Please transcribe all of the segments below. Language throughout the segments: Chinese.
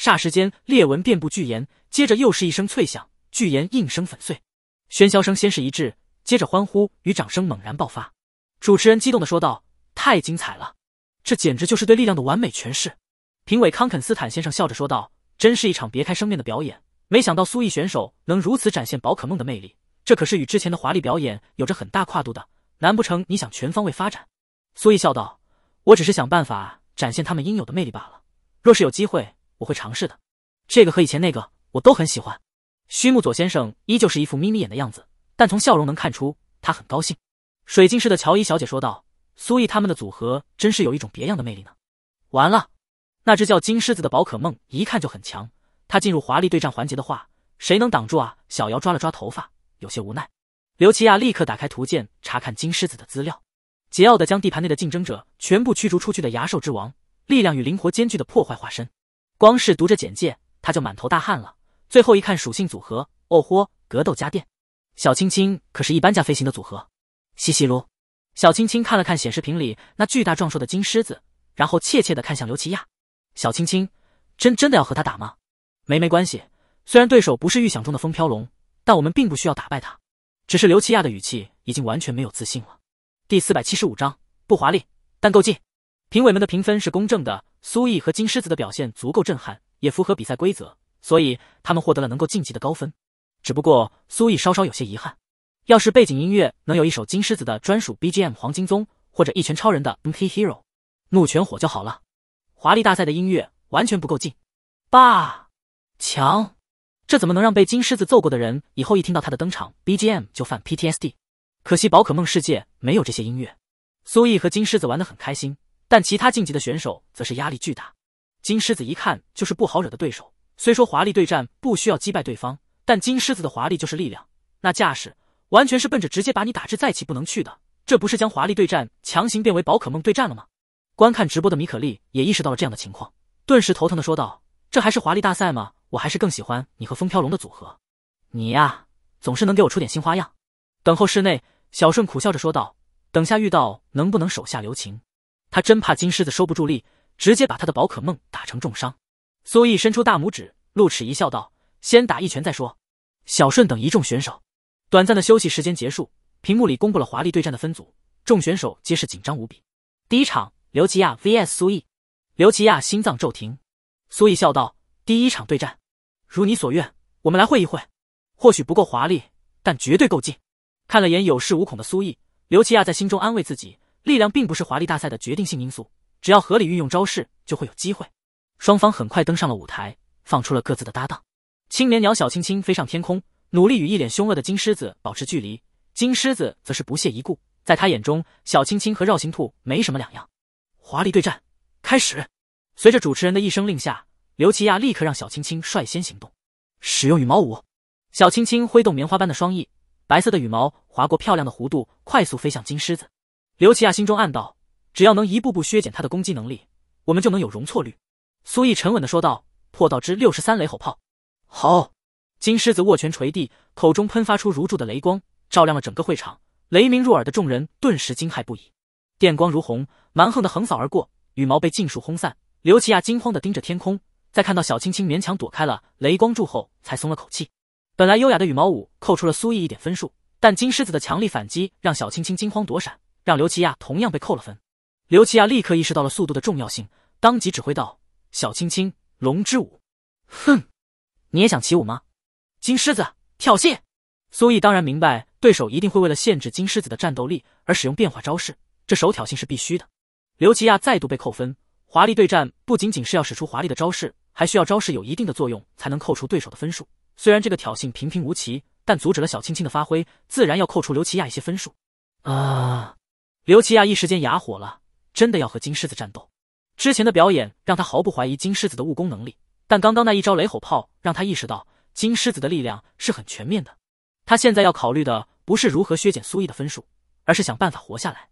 霎时间，裂纹遍布巨岩，接着又是一声脆响，巨岩应声粉碎。喧嚣声先是一致，接着欢呼与掌声猛然爆发。主持人激动地说道：“太精彩了，这简直就是对力量的完美诠释。”评委康肯斯坦先生笑着说道：“真是一场别开生面的表演，没想到苏毅选手能如此展现宝可梦的魅力，这可是与之前的华丽表演有着很大跨度的。难不成你想全方位发展？”苏毅笑道：“我只是想办法展现他们应有的魅力罢了。若是有机会。”我会尝试的，这个和以前那个我都很喜欢。须木佐先生依旧是一副眯眯眼的样子，但从笑容能看出他很高兴。水晶市的乔伊小姐说道：“苏毅他们的组合真是有一种别样的魅力呢。”完了，那只叫金狮子的宝可梦一看就很强，它进入华丽对战环节的话，谁能挡住啊？小瑶抓了抓头发，有些无奈。刘奇亚立刻打开图鉴查看金狮子的资料，桀骜的将地盘内的竞争者全部驱逐出去的牙兽之王，力量与灵活兼具的破坏化身。光是读着简介，他就满头大汗了。最后一看属性组合，哦豁，格斗加电，小青青可是一般加飞行的组合。嘻嘻咯，小青青看了看显示屏里那巨大壮硕的金狮子，然后怯怯的看向刘奇亚。小青青，真真的要和他打吗？没没关系，虽然对手不是预想中的风飘龙，但我们并不需要打败他。只是刘奇亚的语气已经完全没有自信了。第四百七十五章，不华丽，但够劲。评委们的评分是公正的，苏毅和金狮子的表现足够震撼，也符合比赛规则，所以他们获得了能够晋级的高分。只不过苏毅稍稍有些遗憾，要是背景音乐能有一首金狮子的专属 BGM《黄金棕》，或者《一拳超人的 M K Hero》，怒拳火就好了。华丽大赛的音乐完全不够劲，爸强，这怎么能让被金狮子揍过的人以后一听到他的登场 BGM 就犯 PTSD？可惜宝可梦世界没有这些音乐。苏毅和金狮子玩得很开心。但其他晋级的选手则是压力巨大。金狮子一看就是不好惹的对手。虽说华丽对战不需要击败对方，但金狮子的华丽就是力量，那架势完全是奔着直接把你打至再起不能去的。这不是将华丽对战强行变为宝可梦对战了吗？观看直播的米可利也意识到了这样的情况，顿时头疼的说道：“这还是华丽大赛吗？我还是更喜欢你和风飘龙的组合。你呀，总是能给我出点新花样。”等候室内，小顺苦笑着说道：“等下遇到能不能手下留情？”他真怕金狮子收不住力，直接把他的宝可梦打成重伤。苏毅伸出大拇指，露齿一笑，道：“先打一拳再说。”小顺等一众选手，短暂的休息时间结束，屏幕里公布了华丽对战的分组，众选手皆是紧张无比。第一场，刘奇亚 vs 苏毅。刘奇亚心脏骤停。苏毅笑道：“第一场对战，如你所愿，我们来会一会。或许不够华丽，但绝对够劲。”看了眼有恃无恐的苏毅，刘奇亚在心中安慰自己。力量并不是华丽大赛的决定性因素，只要合理运用招式，就会有机会。双方很快登上了舞台，放出了各自的搭档。青年鸟小青青飞上天空，努力与一脸凶恶的金狮子保持距离。金狮子则是不屑一顾，在他眼中，小青青和绕行兔没什么两样。华丽对战开始，随着主持人的一声令下，刘奇亚立刻让小青青率先行动，使用羽毛舞。小青青挥动棉花般的双翼，白色的羽毛划过漂亮的弧度，快速飞向金狮子。刘奇亚心中暗道：“只要能一步步削减他的攻击能力，我们就能有容错率。”苏毅沉稳的说道：“破道之六十三雷吼炮，好！”金狮子握拳捶地，口中喷发出如柱的雷光，照亮了整个会场。雷鸣入耳的众人顿时惊骇不已，电光如虹，蛮横的横扫而过，羽毛被尽数轰散。刘奇亚惊慌的盯着天空，在看到小青青勉强躲开了雷光柱后，才松了口气。本来优雅的羽毛舞扣出了苏毅一点分数，但金狮子的强力反击让小青青惊慌躲闪。让刘奇亚同样被扣了分，刘奇亚立刻意识到了速度的重要性，当即指挥道：“小青青，龙之舞。”哼，你也想起舞吗？金狮子挑衅。苏毅当然明白，对手一定会为了限制金狮子的战斗力而使用变化招式，这手挑衅是必须的。刘奇亚再度被扣分。华丽对战不仅仅是要使出华丽的招式，还需要招式有一定的作用才能扣除对手的分数。虽然这个挑衅平平无奇，但阻止了小青青的发挥，自然要扣除刘奇亚一些分数。啊。刘奇亚一时间哑火了，真的要和金狮子战斗。之前的表演让他毫不怀疑金狮子的悟空能力，但刚刚那一招雷吼炮让他意识到金狮子的力量是很全面的。他现在要考虑的不是如何削减苏毅的分数，而是想办法活下来。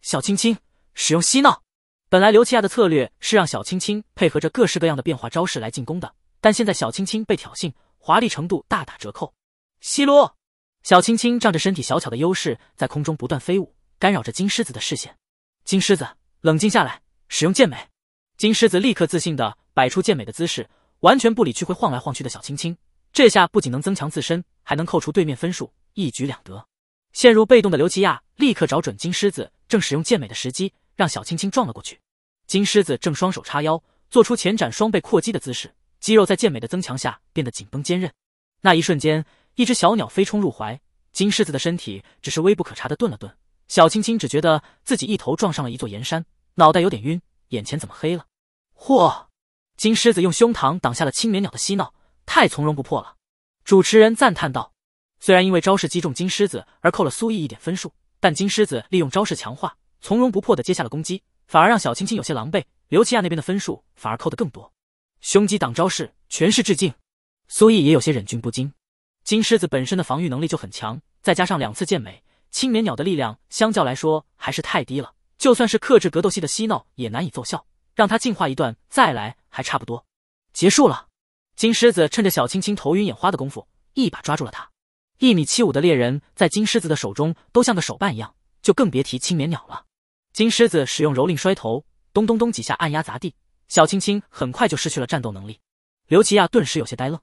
小青青使用嬉闹。本来刘奇亚的策略是让小青青配合着各式各样的变化招式来进攻的，但现在小青青被挑衅，华丽程度大打折扣。西罗，小青青仗着身体小巧的优势，在空中不断飞舞。干扰着金狮子的视线。金狮子冷静下来，使用健美。金狮子立刻自信的摆出健美的姿势，完全不理去会晃来晃去的小青青。这下不仅能增强自身，还能扣除对面分数，一举两得。陷入被动的刘奇亚立刻找准金狮子正使用健美的时机，让小青青撞了过去。金狮子正双手叉腰，做出前展双背阔肌的姿势，肌肉在健美的增强下变得紧绷坚韧。那一瞬间，一只小鸟飞冲入怀，金狮子的身体只是微不可察的顿了顿。小青青只觉得自己一头撞上了一座岩山，脑袋有点晕，眼前怎么黑了？嚯！金狮子用胸膛挡下了青莲鸟的嬉闹，太从容不迫了。主持人赞叹道：“虽然因为招式击中金狮子而扣了苏毅一点分数，但金狮子利用招式强化，从容不迫的接下了攻击，反而让小青青有些狼狈。刘琪亚那边的分数反而扣得更多。胸肌挡招式，全是致敬。”苏毅也有些忍俊不禁。金狮子本身的防御能力就很强，再加上两次健美。青棉鸟的力量相较来说还是太低了，就算是克制格斗系的嬉闹也难以奏效，让它进化一段再来还差不多。结束了，金狮子趁着小青青头晕眼花的功夫，一把抓住了它。一米七五的猎人在金狮子的手中都像个手办一样，就更别提青棉鸟了。金狮子使用蹂躏摔头，咚咚咚几下按压砸地，小青青很快就失去了战斗能力。刘奇亚顿时有些呆愣，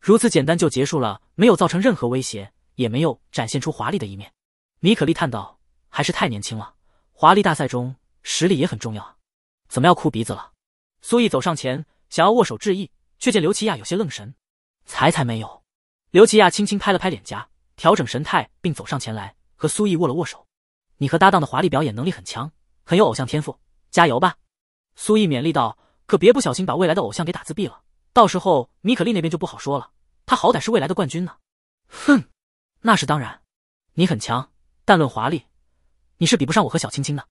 如此简单就结束了，没有造成任何威胁，也没有展现出华丽的一面。米可利叹道：“还是太年轻了，华丽大赛中实力也很重要啊！怎么要哭鼻子了？”苏毅走上前，想要握手致意，却见刘奇亚有些愣神。才才没有，刘奇亚轻轻拍了拍脸颊，调整神态，并走上前来和苏毅握了握手。“你和搭档的华丽表演能力很强，很有偶像天赋，加油吧！”苏毅勉励道。“可别不小心把未来的偶像给打自闭了，到时候米可利那边就不好说了。他好歹是未来的冠军呢。”“哼，那是当然，你很强。”但论华丽，你是比不上我和小青青的。”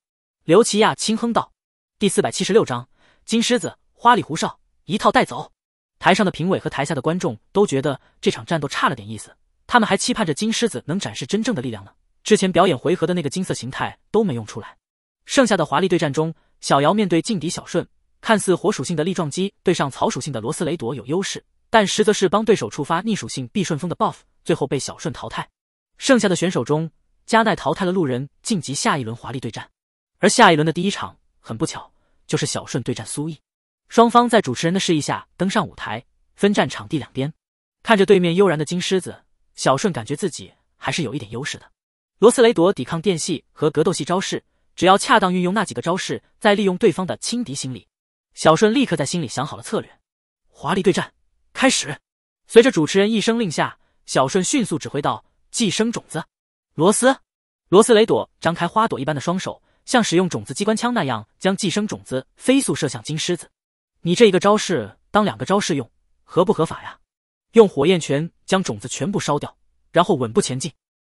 刘奇亚轻哼道。第四百七十六章金狮子花里胡哨一套带走。台上的评委和台下的观众都觉得这场战斗差了点意思，他们还期盼着金狮子能展示真正的力量呢。之前表演回合的那个金色形态都没用出来，剩下的华丽对战中，小瑶面对劲敌小顺，看似火属性的力撞击对上草属性的罗斯雷朵有优势，但实则是帮对手触发逆属性避顺风的 buff，最后被小顺淘汰。剩下的选手中。加奈淘汰了路人，晋级下一轮华丽对战。而下一轮的第一场，很不巧就是小顺对战苏毅。双方在主持人的示意下登上舞台，分站场地两边。看着对面悠然的金狮子，小顺感觉自己还是有一点优势的。罗斯雷朵抵抗电系和格斗系招式，只要恰当运用那几个招式，再利用对方的轻敌心理，小顺立刻在心里想好了策略。华丽对战开始，随着主持人一声令下，小顺迅速指挥道：“寄生种子。罗斯，罗斯雷朵张开花朵一般的双手，像使用种子机关枪那样将寄生种子飞速射向金狮子。你这一个招式当两个招式用，合不合法呀？用火焰拳将种子全部烧掉，然后稳步前进。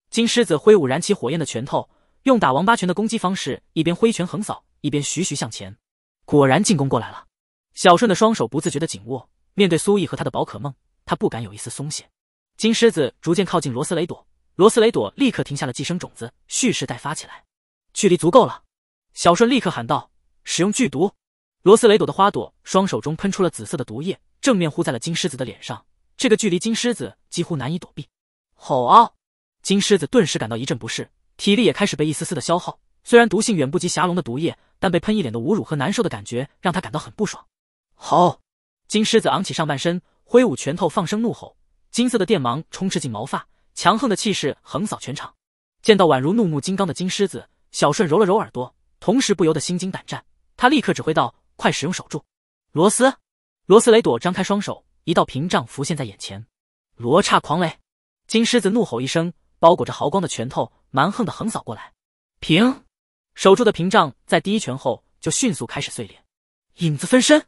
金狮子挥舞燃起火焰的拳头，用打王八拳的攻击方式，一边挥拳横扫，一边徐徐向前。果然进攻过来了。小顺的双手不自觉的紧握，面对苏毅和他的宝可梦，他不敢有一丝松懈。金狮子逐渐靠近罗斯雷朵。罗斯雷朵立刻停下了寄生种子，蓄势待发起来。距离足够了，小顺立刻喊道：“使用剧毒！”罗斯雷朵的花朵双手中喷出了紫色的毒液，正面呼在了金狮子的脸上。这个距离金狮子几乎难以躲避。吼！金狮子顿时感到一阵不适，体力也开始被一丝丝的消耗。虽然毒性远不及霞龙的毒液，但被喷一脸的侮辱和难受的感觉让他感到很不爽。吼！金狮子昂起上半身，挥舞拳头，放声怒吼，金色的电芒充斥进毛发。强横的气势横扫全场，见到宛如怒目金刚的金狮子，小顺揉了揉耳朵，同时不由得心惊胆战。他立刻指挥道：“快使用守住！”罗斯罗斯雷朵张开双手，一道屏障浮现在眼前。罗刹狂雷，金狮子怒吼一声，包裹着豪光的拳头蛮横的横扫过来。平，守住的屏障在第一拳后就迅速开始碎裂。影子分身，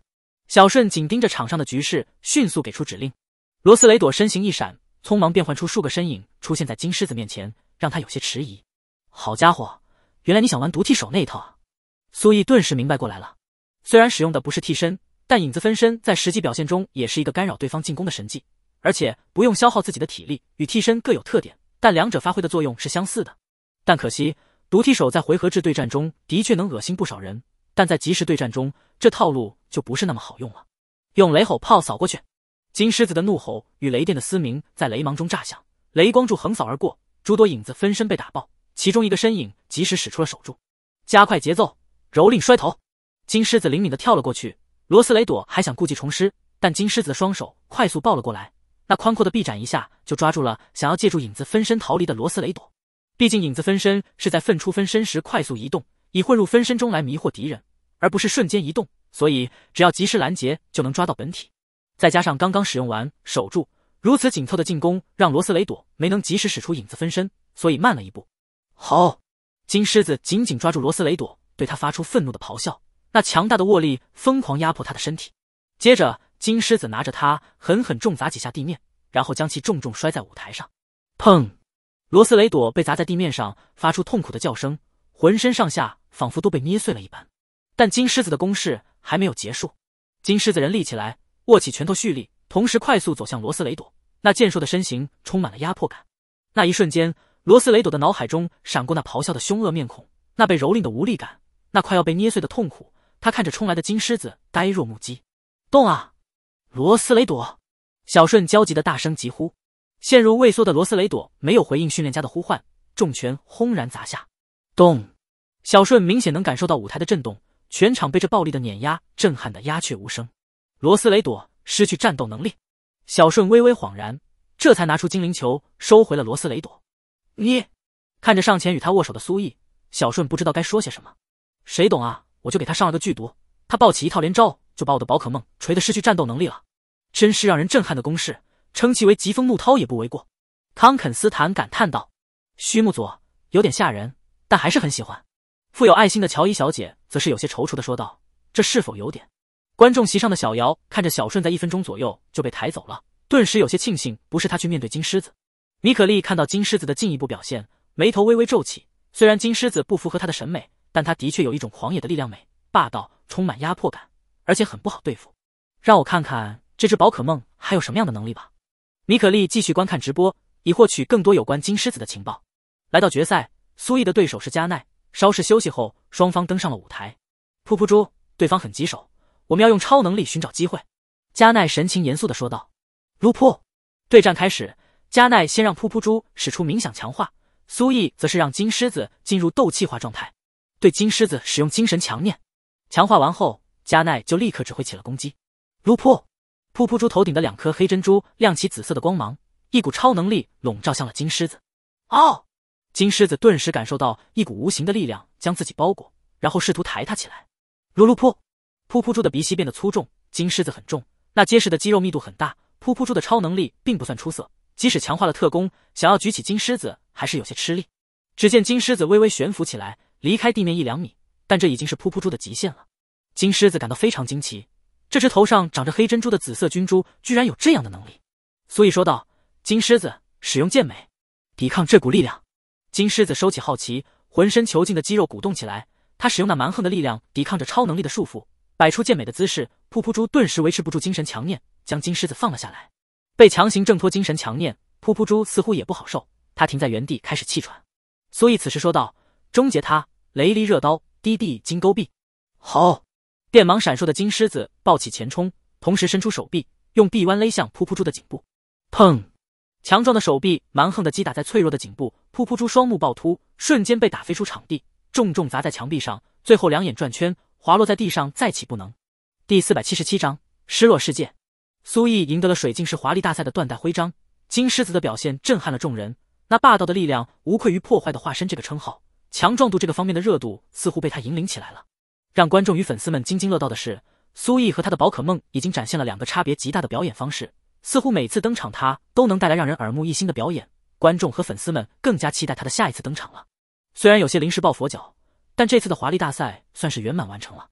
小顺紧盯着场上的局势，迅速给出指令。罗斯雷朵身形一闪。匆忙变换出数个身影出现在金狮子面前，让他有些迟疑。好家伙，原来你想玩毒踢手那一套啊！苏毅顿时明白过来了。虽然使用的不是替身，但影子分身在实际表现中也是一个干扰对方进攻的神技，而且不用消耗自己的体力。与替身各有特点，但两者发挥的作用是相似的。但可惜，毒踢手在回合制对战中的确能恶心不少人，但在即时对战中，这套路就不是那么好用了。用雷吼炮扫过去。金狮子的怒吼与雷电的嘶鸣在雷芒中炸响，雷光柱横扫而过，诸多影子分身被打爆。其中一个身影及时使出了守住，加快节奏，蹂躏摔头。金狮子灵敏的跳了过去。罗斯雷朵还想故技重施，但金狮子的双手快速抱了过来，那宽阔的臂展一下就抓住了想要借助影子分身逃离的罗斯雷朵。毕竟影子分身是在分出分身时快速移动，以混入分身中来迷惑敌人，而不是瞬间移动，所以只要及时拦截就能抓到本体。再加上刚刚使用完守住，如此紧凑的进攻让罗斯雷朵没能及时使出影子分身，所以慢了一步。好，金狮子紧紧抓住罗斯雷朵，对他发出愤怒的咆哮，那强大的握力疯狂压迫他的身体。接着，金狮子拿着他狠狠重砸几下地面，然后将其重重摔在舞台上。砰！罗斯雷朵被砸在地面上，发出痛苦的叫声，浑身上下仿佛都被捏碎了一般。但金狮子的攻势还没有结束，金狮子人立起来。握起拳头蓄力，同时快速走向罗斯雷朵。那健硕的身形充满了压迫感。那一瞬间，罗斯雷朵的脑海中闪过那咆哮的凶恶面孔，那被蹂躏的无力感，那快要被捏碎的痛苦。他看着冲来的金狮子，呆若木鸡。动啊，罗斯雷朵！小顺焦急的大声疾呼。陷入畏缩的罗斯雷朵没有回应训练家的呼唤，重拳轰然砸下。咚！小顺明显能感受到舞台的震动，全场被这暴力的碾压震撼的鸦雀无声。罗斯雷朵失去战斗能力，小顺微微恍然，这才拿出精灵球收回了罗斯雷朵。你看着上前与他握手的苏毅，小顺不知道该说些什么。谁懂啊？我就给他上了个剧毒，他抱起一套连招就把我的宝可梦锤得失去战斗能力了，真是让人震撼的攻势，称其为疾风怒涛也不为过。康肯斯坦感叹道：“须木佐有点吓人，但还是很喜欢。”富有爱心的乔伊小姐则是有些踌躇的说道：“这是否有点？”观众席上的小瑶看着小顺在一分钟左右就被抬走了，顿时有些庆幸不是他去面对金狮子。米可莉看到金狮子的进一步表现，眉头微微皱起。虽然金狮子不符合她的审美，但他的确有一种狂野的力量美，霸道，充满压迫感，而且很不好对付。让我看看这只宝可梦还有什么样的能力吧。米可莉继续观看直播，以获取更多有关金狮子的情报。来到决赛，苏毅的对手是加奈。稍事休息后，双方登上了舞台。噗噗猪，对方很棘手。我们要用超能力寻找机会，加奈神情严肃地说道。卢普，对战开始。加奈先让噗噗猪使出冥想强化，苏毅则是让金狮子进入斗气化状态，对金狮子使用精神强念。强化完后，加奈就立刻指挥起了攻击。卢普，噗噗猪头顶的两颗黑珍珠亮起紫色的光芒，一股超能力笼罩向了金狮子。哦，金狮子顿时感受到一股无形的力量将自己包裹，然后试图抬他起来。卢卢普。噗噗猪的鼻息变得粗重，金狮子很重，那结实的肌肉密度很大。噗噗猪的超能力并不算出色，即使强化了特工，想要举起金狮子还是有些吃力。只见金狮子微微悬浮起来，离开地面一两米，但这已经是噗噗猪的极限了。金狮子感到非常惊奇，这只头上长着黑珍珠的紫色菌株居然有这样的能力。所以说道：“金狮子，使用健美，抵抗这股力量。”金狮子收起好奇，浑身囚禁的肌肉鼓动起来，他使用那蛮横的力量抵抗着超能力的束缚。摆出健美的姿势，噗噗猪顿时维持不住精神强念，将金狮子放了下来。被强行挣脱精神强念，噗噗猪似乎也不好受，他停在原地开始气喘。苏毅此时说道：“终结他，雷离热刀，滴地金钩臂。”好，电芒闪烁的金狮子抱起前冲，同时伸出手臂，用臂弯勒向噗噗猪的颈部。砰！强壮的手臂蛮横的击打在脆弱的颈部，噗噗猪双目暴突，瞬间被打飞出场地，重重砸在墙壁上，最后两眼转圈。滑落在地上，再起不能。第四百七十七章：失落世界。苏毅赢得了水镜式华丽大赛的缎带徽章。金狮子的表现震撼了众人，那霸道的力量无愧于“破坏的化身”这个称号。强壮度这个方面的热度似乎被他引领起来了。让观众与粉丝们津津乐道的是，苏毅和他的宝可梦已经展现了两个差别极大的表演方式。似乎每次登场，他都能带来让人耳目一新的表演。观众和粉丝们更加期待他的下一次登场了。虽然有些临时抱佛脚。但这次的华丽大赛算是圆满完成了。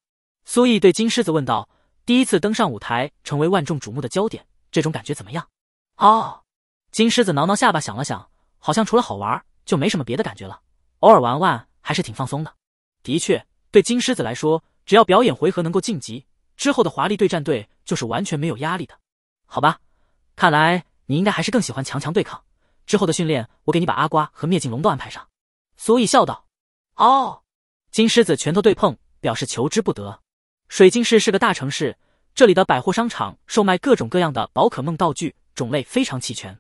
苏毅对金狮子问道：“第一次登上舞台，成为万众瞩目的焦点，这种感觉怎么样？”哦，金狮子挠挠下巴，想了想，好像除了好玩，就没什么别的感觉了。偶尔玩玩还是挺放松的。的确，对金狮子来说，只要表演回合能够晋级，之后的华丽对战队就是完全没有压力的。好吧，看来你应该还是更喜欢强强对抗。之后的训练，我给你把阿瓜和灭境龙都安排上。苏毅笑道：“哦。”金狮子拳头对碰，表示求之不得。水晶市是个大城市，这里的百货商场售卖各种各样的宝可梦道具，种类非常齐全。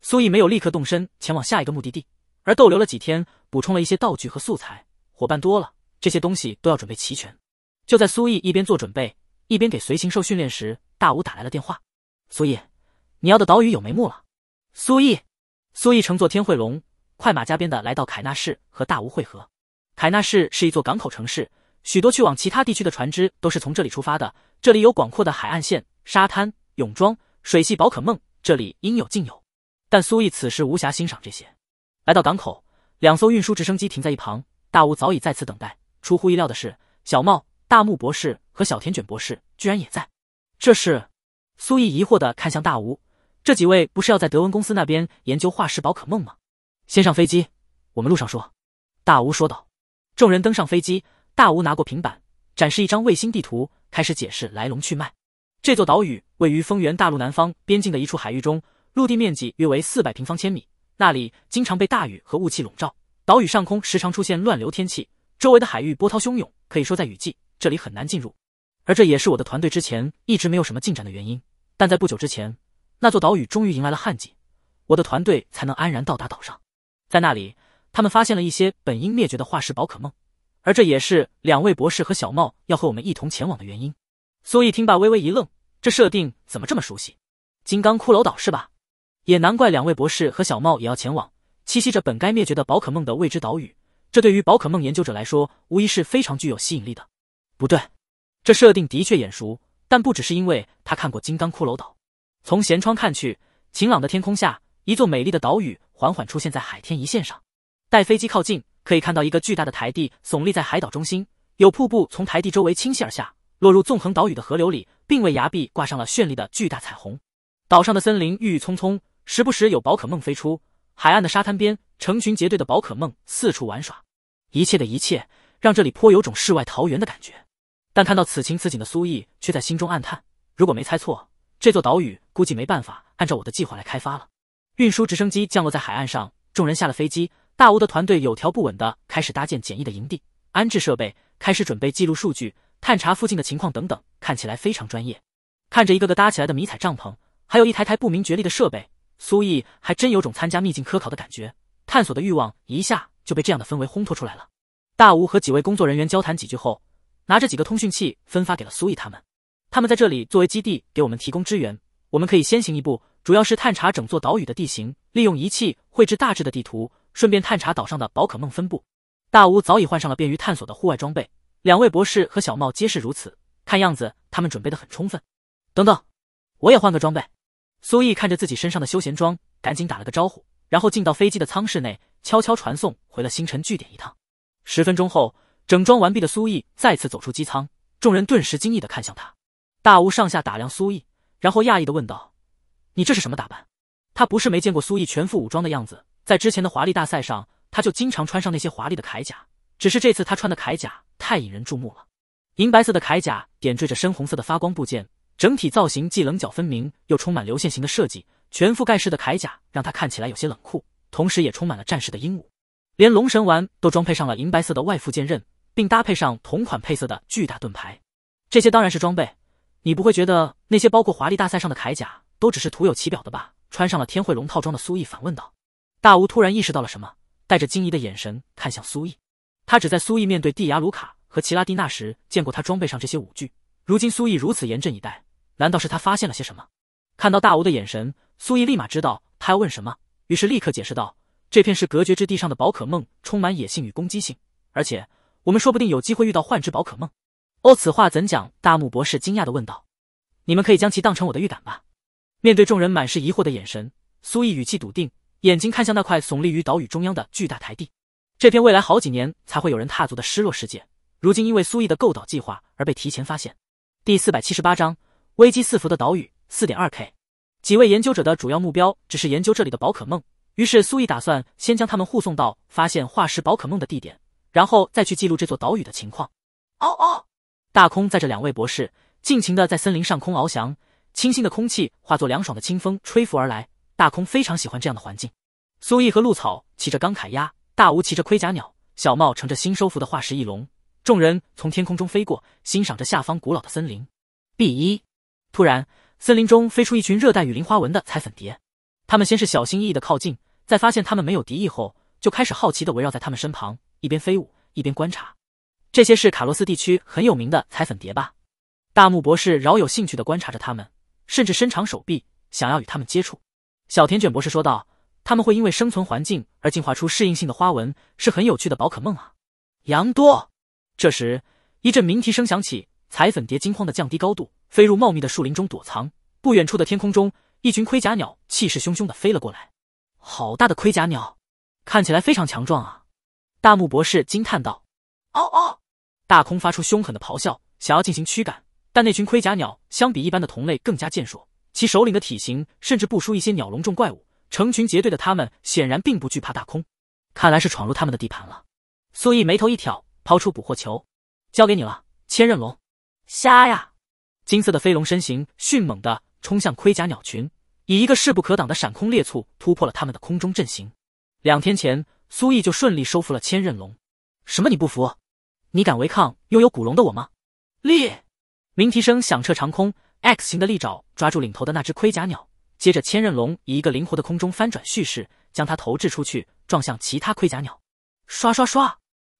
苏毅没有立刻动身前往下一个目的地，而逗留了几天，补充了一些道具和素材。伙伴多了，这些东西都要准备齐全。就在苏毅一边做准备，一边给随行兽训练时，大吴打来了电话。苏毅，你要的岛屿有眉目了。苏毅，苏毅乘坐天慧龙，快马加鞭的来到凯纳市和大吴汇合。海纳市是一座港口城市，许多去往其他地区的船只都是从这里出发的。这里有广阔的海岸线、沙滩、泳装、水系宝可梦，这里应有尽有。但苏毅此时无暇欣赏这些，来到港口，两艘运输直升机停在一旁，大吴早已在此等待。出乎意料的是，小茂、大木博士和小田卷博士居然也在。这是苏毅疑惑地看向大吴，这几位不是要在德文公司那边研究化石宝可梦吗？先上飞机，我们路上说。大吴说道。众人登上飞机，大吴拿过平板，展示一张卫星地图，开始解释来龙去脉。这座岛屿位于丰原大陆南方边境的一处海域中，陆地面积约为四百平方千米。那里经常被大雨和雾气笼罩，岛屿上空时常出现乱流天气，周围的海域波涛汹涌，可以说在雨季这里很难进入。而这也是我的团队之前一直没有什么进展的原因。但在不久之前，那座岛屿终于迎来了旱季，我的团队才能安然到达岛上，在那里。他们发现了一些本应灭绝的化石宝可梦，而这也是两位博士和小茂要和我们一同前往的原因。苏毅听罢微微一愣，这设定怎么这么熟悉？金刚骷髅岛是吧？也难怪两位博士和小茂也要前往栖息着本该灭绝的宝可梦的未知岛屿，这对于宝可梦研究者来说无疑是非常具有吸引力的。不对，这设定的确眼熟，但不只是因为他看过金刚骷髅岛。从舷窗看去，晴朗的天空下，一座美丽的岛屿缓缓出现在海天一线上。待飞机靠近，可以看到一个巨大的台地耸立在海岛中心，有瀑布从台地周围倾泻而下，落入纵横岛屿的河流里，并为崖壁挂上了绚丽的巨大彩虹。岛上的森林郁郁葱葱，时不时有宝可梦飞出。海岸的沙滩边，成群结队的宝可梦四处玩耍，一切的一切让这里颇有种世外桃源的感觉。但看到此情此景的苏毅却在心中暗叹：如果没猜错，这座岛屿估计没办法按照我的计划来开发了。运输直升机降落在海岸上，众人下了飞机。大吴的团队有条不紊地开始搭建简易的营地，安置设备，开始准备记录数据、探查附近的情况等等，看起来非常专业。看着一个个搭起来的迷彩帐篷，还有一台台不明觉厉的设备，苏毅还真有种参加秘境科考的感觉，探索的欲望一下就被这样的氛围烘托出来了。大吴和几位工作人员交谈几句后，拿着几个通讯器分发给了苏毅他们。他们在这里作为基地，给我们提供支援，我们可以先行一步，主要是探查整座岛屿的地形，利用仪器绘制大致的地图。顺便探查岛上的宝可梦分布，大乌早已换上了便于探索的户外装备，两位博士和小茂皆是如此。看样子他们准备的很充分。等等，我也换个装备。苏毅看着自己身上的休闲装，赶紧打了个招呼，然后进到飞机的舱室内，悄悄传送回了星辰据点一趟。十分钟后，整装完毕的苏毅再次走出机舱，众人顿时惊异的看向他。大吴上下打量苏毅，然后讶异的问道：“你这是什么打扮？”他不是没见过苏毅全副武装的样子。在之前的华丽大赛上，他就经常穿上那些华丽的铠甲。只是这次他穿的铠甲太引人注目了，银白色的铠甲点缀着深红色的发光部件，整体造型既棱角分明又充满流线型的设计。全覆盖式的铠甲让他看起来有些冷酷，同时也充满了战士的英武。连龙神丸都装配上了银白色的外附剑刃，并搭配上同款配色的巨大盾牌。这些当然是装备，你不会觉得那些包括华丽大赛上的铠甲都只是徒有其表的吧？穿上了天慧龙套装的苏毅反问道。大吴突然意识到了什么，带着惊疑的眼神看向苏毅。他只在苏毅面对蒂亚卢卡和奇拉蒂娜时见过他装备上这些武具。如今苏毅如此严阵以待，难道是他发现了些什么？看到大吴的眼神，苏毅立马知道他要问什么，于是立刻解释道：“这片是隔绝之地上的宝可梦，充满野性与攻击性，而且我们说不定有机会遇到幻之宝可梦。”“哦，此话怎讲？”大木博士惊讶地问道。“你们可以将其当成我的预感吧。”面对众人满是疑惑的眼神，苏毅语气笃定。眼睛看向那块耸立于岛屿中央的巨大台地，这片未来好几年才会有人踏足的失落世界，如今因为苏毅的购岛计划而被提前发现。第四百七十八章危机四伏的岛屿。四点二 k，几位研究者的主要目标只是研究这里的宝可梦，于是苏毅打算先将他们护送到发现化石宝可梦的地点，然后再去记录这座岛屿的情况。哦哦，大空载着两位博士，尽情的在森林上空翱翔，清新的空气化作凉爽的清风吹拂而来。大空非常喜欢这样的环境。苏毅和鹿草骑着钢铠鸭，大吴骑着盔甲鸟，小茂乘着新收服的化石翼龙。众人从天空中飞过，欣赏着下方古老的森林。B 一突然，森林中飞出一群热带雨林花纹的彩粉蝶。他们先是小心翼翼的靠近，在发现他们没有敌意后，就开始好奇的围绕在他们身旁，一边飞舞，一边观察。这些是卡洛斯地区很有名的彩粉蝶吧？大木博士饶有兴趣的观察着他们，甚至伸长手臂想要与他们接触。小田卷博士说道：“他们会因为生存环境而进化出适应性的花纹，是很有趣的宝可梦啊。”羊多。这时，一阵鸣啼声响起，彩粉蝶惊慌的降低高度，飞入茂密的树林中躲藏。不远处的天空中，一群盔甲鸟气势汹汹的飞了过来。好大的盔甲鸟，看起来非常强壮啊！大木博士惊叹道：“嗷嗷！”大空发出凶狠的咆哮，想要进行驱赶，但那群盔甲鸟相比一般的同类更加健硕。其首领的体型甚至不输一些鸟笼中怪物，成群结队的他们显然并不惧怕大空，看来是闯入他们的地盘了。苏毅眉头一挑，抛出捕获球，交给你了，千刃龙。瞎呀！金色的飞龙身形迅猛的冲向盔甲鸟群，以一个势不可挡的闪空猎簇突破了他们的空中阵型。两天前，苏毅就顺利收服了千刃龙。什么？你不服？你敢违抗拥有古龙的我吗？烈鸣啼声响彻长空。X 型的利爪抓住领头的那只盔甲鸟，接着千仞龙以一个灵活的空中翻转蓄势，将它投掷出去，撞向其他盔甲鸟。刷刷刷！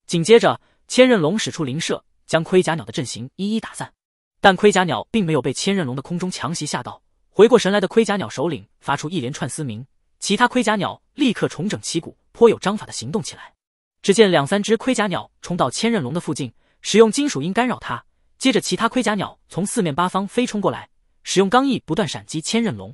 紧接着，千仞龙使出灵射，将盔甲鸟的阵型一一打散。但盔甲鸟并没有被千仞龙的空中强袭吓到，回过神来的盔甲鸟首领发出一连串嘶鸣，其他盔甲鸟立刻重整旗鼓，颇有章法的行动起来。只见两三只盔甲鸟冲到千仞龙的附近，使用金属音干扰它。接着，其他盔甲鸟从四面八方飞冲过来，使用刚毅不断闪击千刃龙。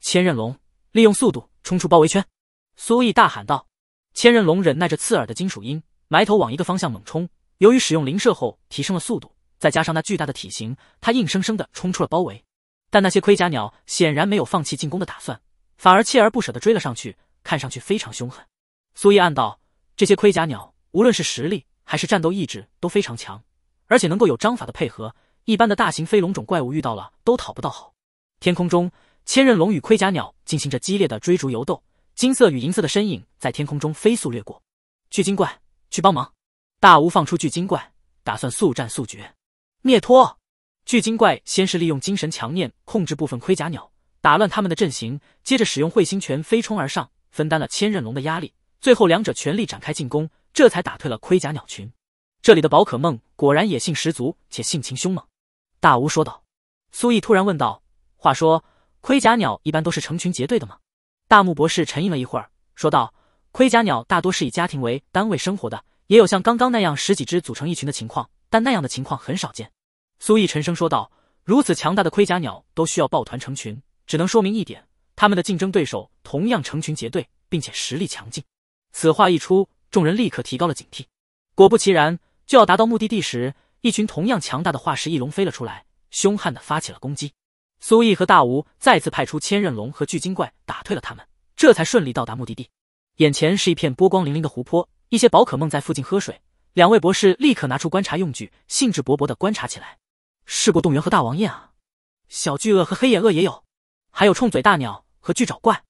千刃龙利用速度冲出包围圈，苏毅大喊道：“千刃龙，忍耐着刺耳的金属音，埋头往一个方向猛冲。由于使用灵射后提升了速度，再加上那巨大的体型，他硬生生地冲出了包围。但那些盔甲鸟显然没有放弃进攻的打算，反而锲而不舍地追了上去，看上去非常凶狠。”苏毅暗道：“这些盔甲鸟，无论是实力还是战斗意志都非常强。”而且能够有章法的配合，一般的大型飞龙种怪物遇到了都讨不到好。天空中，千刃龙与盔甲鸟进行着激烈的追逐游斗，金色与银色的身影在天空中飞速掠过。巨鲸怪去帮忙，大乌放出巨鲸怪，打算速战速决。灭脱，巨鲸怪先是利用精神强念控制部分盔甲鸟，打乱他们的阵型，接着使用彗星拳飞冲而上，分担了千刃龙的压力。最后两者全力展开进攻，这才打退了盔甲鸟群。这里的宝可梦。果然野性十足，且性情凶猛。大吴说道。苏毅突然问道：“话说，盔甲鸟一般都是成群结队的吗？”大木博士沉吟了一会儿，说道：“盔甲鸟大多是以家庭为单位生活的，也有像刚刚那样十几只组成一群的情况，但那样的情况很少见。”苏毅沉声说道：“如此强大的盔甲鸟都需要抱团成群，只能说明一点，他们的竞争对手同样成群结队，并且实力强劲。”此话一出，众人立刻提高了警惕。果不其然。就要达到目的地时，一群同样强大的化石翼龙飞了出来，凶悍的发起了攻击。苏毅和大吴再次派出千刃龙和巨鲸怪打退了他们，这才顺利到达目的地。眼前是一片波光粼粼的湖泊，一些宝可梦在附近喝水。两位博士立刻拿出观察用具，兴致勃勃地观察起来。试过动员和大王宴啊，小巨鳄和黑眼鳄也有，还有冲嘴大鸟和巨爪怪。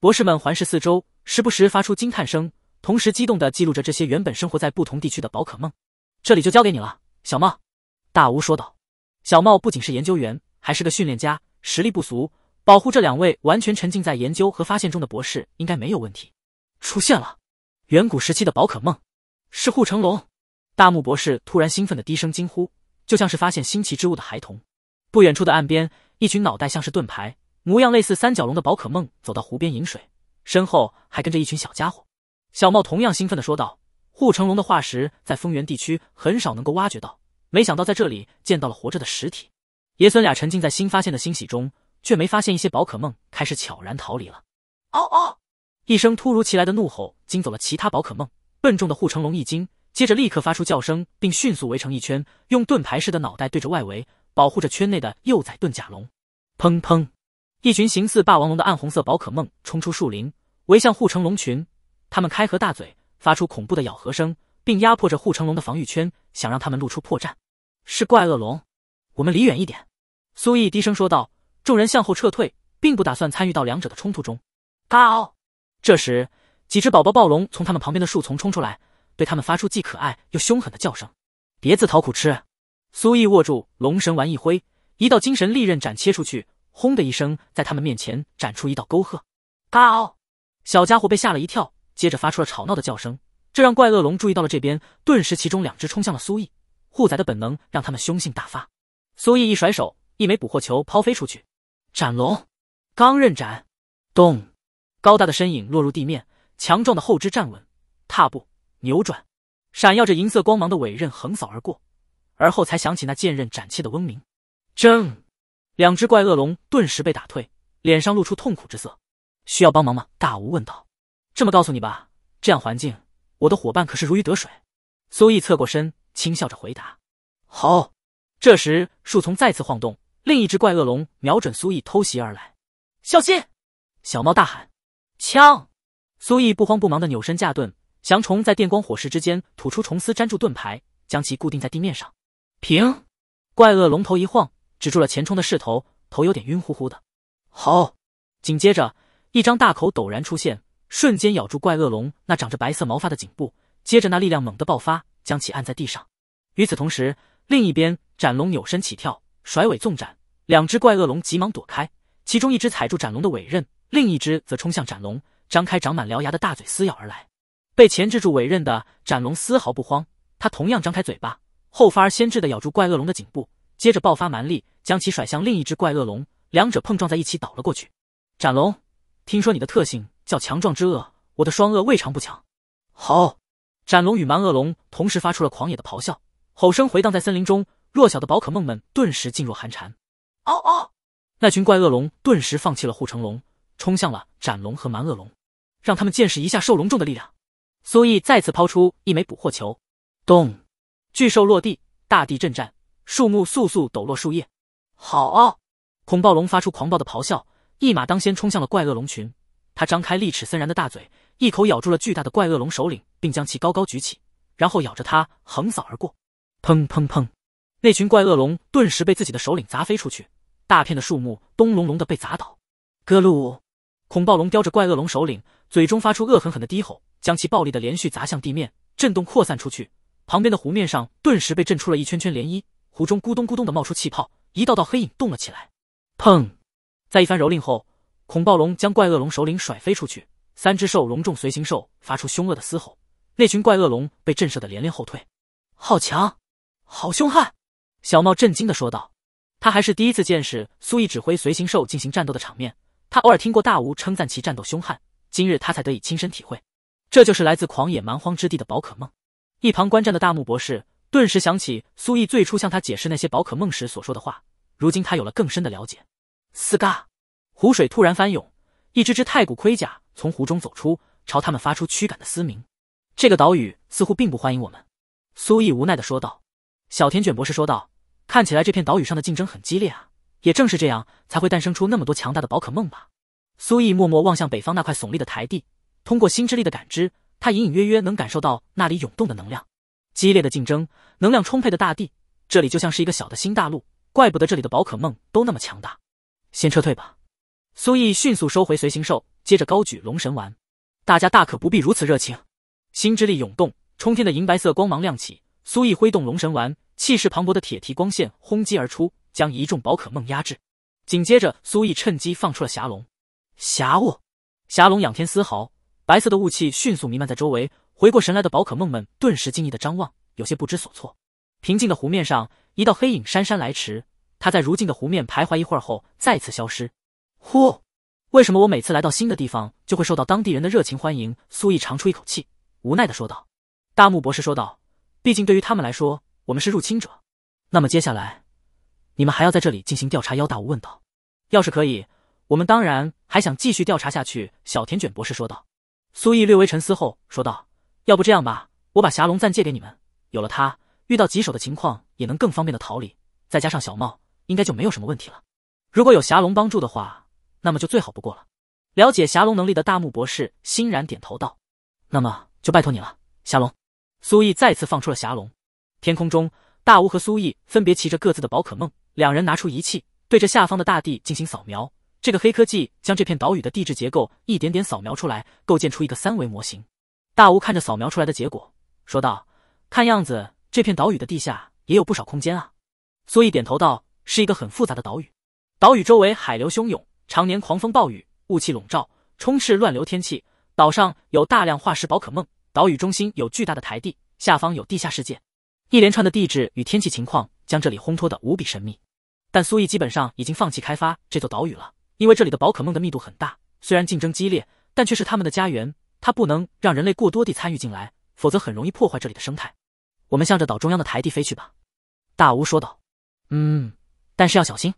博士们环视四周，时不时发出惊叹声，同时激动地记录着这些原本生活在不同地区的宝可梦。这里就交给你了，小茂。”大吴说道。小茂不仅是研究员，还是个训练家，实力不俗，保护这两位完全沉浸在研究和发现中的博士应该没有问题。出现了，远古时期的宝可梦是护城龙。大木博士突然兴奋的低声惊呼，就像是发现新奇之物的孩童。不远处的岸边，一群脑袋像是盾牌、模样类似三角龙的宝可梦走到湖边饮水，身后还跟着一群小家伙。小茂同样兴奋的说道。护城龙的化石在丰原地区很少能够挖掘到，没想到在这里见到了活着的实体。爷孙俩沉浸在新发现的欣喜中，却没发现一些宝可梦开始悄然逃离了。嗷嗷！一声突如其来的怒吼惊走了其他宝可梦，笨重的护城龙一惊，接着立刻发出叫声，并迅速围成一圈，用盾牌式的脑袋对着外围，保护着圈内的幼崽盾甲龙。砰砰！一群形似霸王龙的暗红色宝可梦冲出树林，围向护城龙群。他们开合大嘴。发出恐怖的咬合声，并压迫着护城龙的防御圈，想让他们露出破绽。是怪恶龙，我们离远一点。”苏毅低声说道。众人向后撤退，并不打算参与到两者的冲突中。嘎嗷！这时，几只宝宝暴龙从他们旁边的树丛冲出来，对他们发出既可爱又凶狠的叫声。别自讨苦吃！苏毅握住龙神丸一挥，一道精神利刃斩切出去，轰的一声，在他们面前斩出一道沟壑。嘎嗷！小家伙被吓了一跳。接着发出了吵闹的叫声，这让怪恶龙注意到了这边，顿时其中两只冲向了苏毅，护崽的本能让他们凶性大发。苏毅一甩手，一枚捕获球抛飞出去，斩龙，钢刃斩，咚！高大的身影落入地面，强壮的后肢站稳，踏步，扭转，闪耀着银色光芒的尾刃横扫而过，而后才响起那剑刃斩切的嗡鸣。正，两只怪恶龙顿时被打退，脸上露出痛苦之色。需要帮忙吗？大无问道。这么告诉你吧，这样环境，我的伙伴可是如鱼得水。苏毅侧过身，轻笑着回答：“好。”这时，树丛再次晃动，另一只怪恶龙瞄准苏毅偷袭而来。小心！小猫大喊。枪！苏毅不慌不忙的扭身架盾，翔虫在电光火石之间吐出虫丝粘住盾牌，将其固定在地面上。平！怪恶龙头一晃，止住了前冲的势头，头有点晕乎乎的。好！紧接着，一张大口陡然出现。瞬间咬住怪恶龙那长着白色毛发的颈部，接着那力量猛地爆发，将其按在地上。与此同时，另一边斩龙扭身起跳，甩尾纵斩，两只怪恶龙急忙躲开，其中一只踩住斩龙的尾刃，另一只则冲向斩龙，张开长满獠牙的大嘴撕咬而来。被钳制住尾刃的斩龙丝毫不慌，它同样张开嘴巴，后发而先至的咬住怪恶龙的颈部，接着爆发蛮力将其甩向另一只怪恶龙，两者碰撞在一起倒了过去。斩龙，听说你的特性？叫强壮之恶，我的双恶未尝不强。好，斩龙与蛮恶龙同时发出了狂野的咆哮，吼声回荡在森林中。弱小的宝可梦们顿时噤若寒蝉。哦哦，那群怪恶龙顿时放弃了护城龙，冲向了斩龙和蛮恶龙，让他们见识一下兽龙众的力量。苏毅再次抛出一枚捕获球，咚！巨兽落地，大地震颤，树木簌簌抖落树叶。好！恐暴龙发出狂暴的咆哮，一马当先冲向了怪恶龙群。他张开利齿森然的大嘴，一口咬住了巨大的怪恶龙首领，并将其高高举起，然后咬着它横扫而过。砰砰砰！那群怪恶龙顿时被自己的首领砸飞出去，大片的树木咚隆隆的被砸倒。格鲁，恐暴龙叼着怪恶龙首领，嘴中发出恶狠狠的低吼，将其暴力的连续砸向地面，震动扩散出去。旁边的湖面上顿时被震出了一圈圈涟漪，湖中咕咚咕咚的冒出气泡，一道道黑影动了起来。砰！在一番蹂躏后。恐暴龙将怪恶龙首领甩飞出去，三只兽龙众随行兽发出凶恶的嘶吼，那群怪恶龙被震慑的连连后退。好强，好凶悍！小茂震惊的说道，他还是第一次见识苏毅指挥随行兽进行战斗的场面。他偶尔听过大吴称赞其战斗凶悍，今日他才得以亲身体会，这就是来自狂野蛮荒之地的宝可梦。一旁观战的大木博士顿时想起苏毅最初向他解释那些宝可梦时所说的话，如今他有了更深的了解。四嘎。湖水突然翻涌，一只只太古盔甲从湖中走出，朝他们发出驱赶的嘶鸣。这个岛屿似乎并不欢迎我们。”苏毅无奈的说道。小田卷博士说道：“看起来这片岛屿上的竞争很激烈啊！也正是这样，才会诞生出那么多强大的宝可梦吧？”苏毅默默望向北方那块耸立的台地，通过心之力的感知，他隐隐约约能感受到那里涌动的能量。激烈的竞争，能量充沛的大地，这里就像是一个小的新大陆，怪不得这里的宝可梦都那么强大。先撤退吧。苏毅迅速收回随行兽，接着高举龙神丸。大家大可不必如此热情。心之力涌动，冲天的银白色光芒亮起。苏毅挥动龙神丸，气势磅礴的铁蹄光线轰击而出，将一众宝可梦压制。紧接着，苏毅趁机放出了霞龙。霞雾，霞龙仰天嘶嚎，白色的雾气迅速弥漫在周围。回过神来的宝可梦们顿时惊异的张望，有些不知所措。平静的湖面上，一道黑影姗姗来迟。他在如镜的湖面徘徊一会儿后，再次消失。呼，为什么我每次来到新的地方就会受到当地人的热情欢迎？苏毅长出一口气，无奈的说道。大木博士说道：“毕竟对于他们来说，我们是入侵者。那么接下来，你们还要在这里进行调查？”妖大无问道：“要是可以，我们当然还想继续调查下去。”小田卷博士说道。苏毅略微沉思后说道：“要不这样吧，我把霞龙暂借给你们，有了它，遇到棘手的情况也能更方便的逃离。再加上小茂，应该就没有什么问题了。如果有霞龙帮助的话。”那么就最好不过了。了解霞龙能力的大木博士欣然点头道：“那么就拜托你了，霞龙。”苏毅再次放出了霞龙。天空中，大乌和苏毅分别骑着各自的宝可梦，两人拿出仪器，对着下方的大地进行扫描。这个黑科技将这片岛屿的地质结构一点点扫描出来，构建出一个三维模型。大乌看着扫描出来的结果，说道：“看样子这片岛屿的地下也有不少空间啊。”苏毅点头道：“是一个很复杂的岛屿，岛屿周围海流汹涌。”常年狂风暴雨，雾气笼罩，充斥乱流天气。岛上有大量化石宝可梦，岛屿中心有巨大的台地，下方有地下世界。一连串的地质与天气情况将这里烘托的无比神秘。但苏毅基本上已经放弃开发这座岛屿了，因为这里的宝可梦的密度很大，虽然竞争激烈，但却是他们的家园。他不能让人类过多地参与进来，否则很容易破坏这里的生态。我们向着岛中央的台地飞去吧，大吴说道。嗯，但是要小心。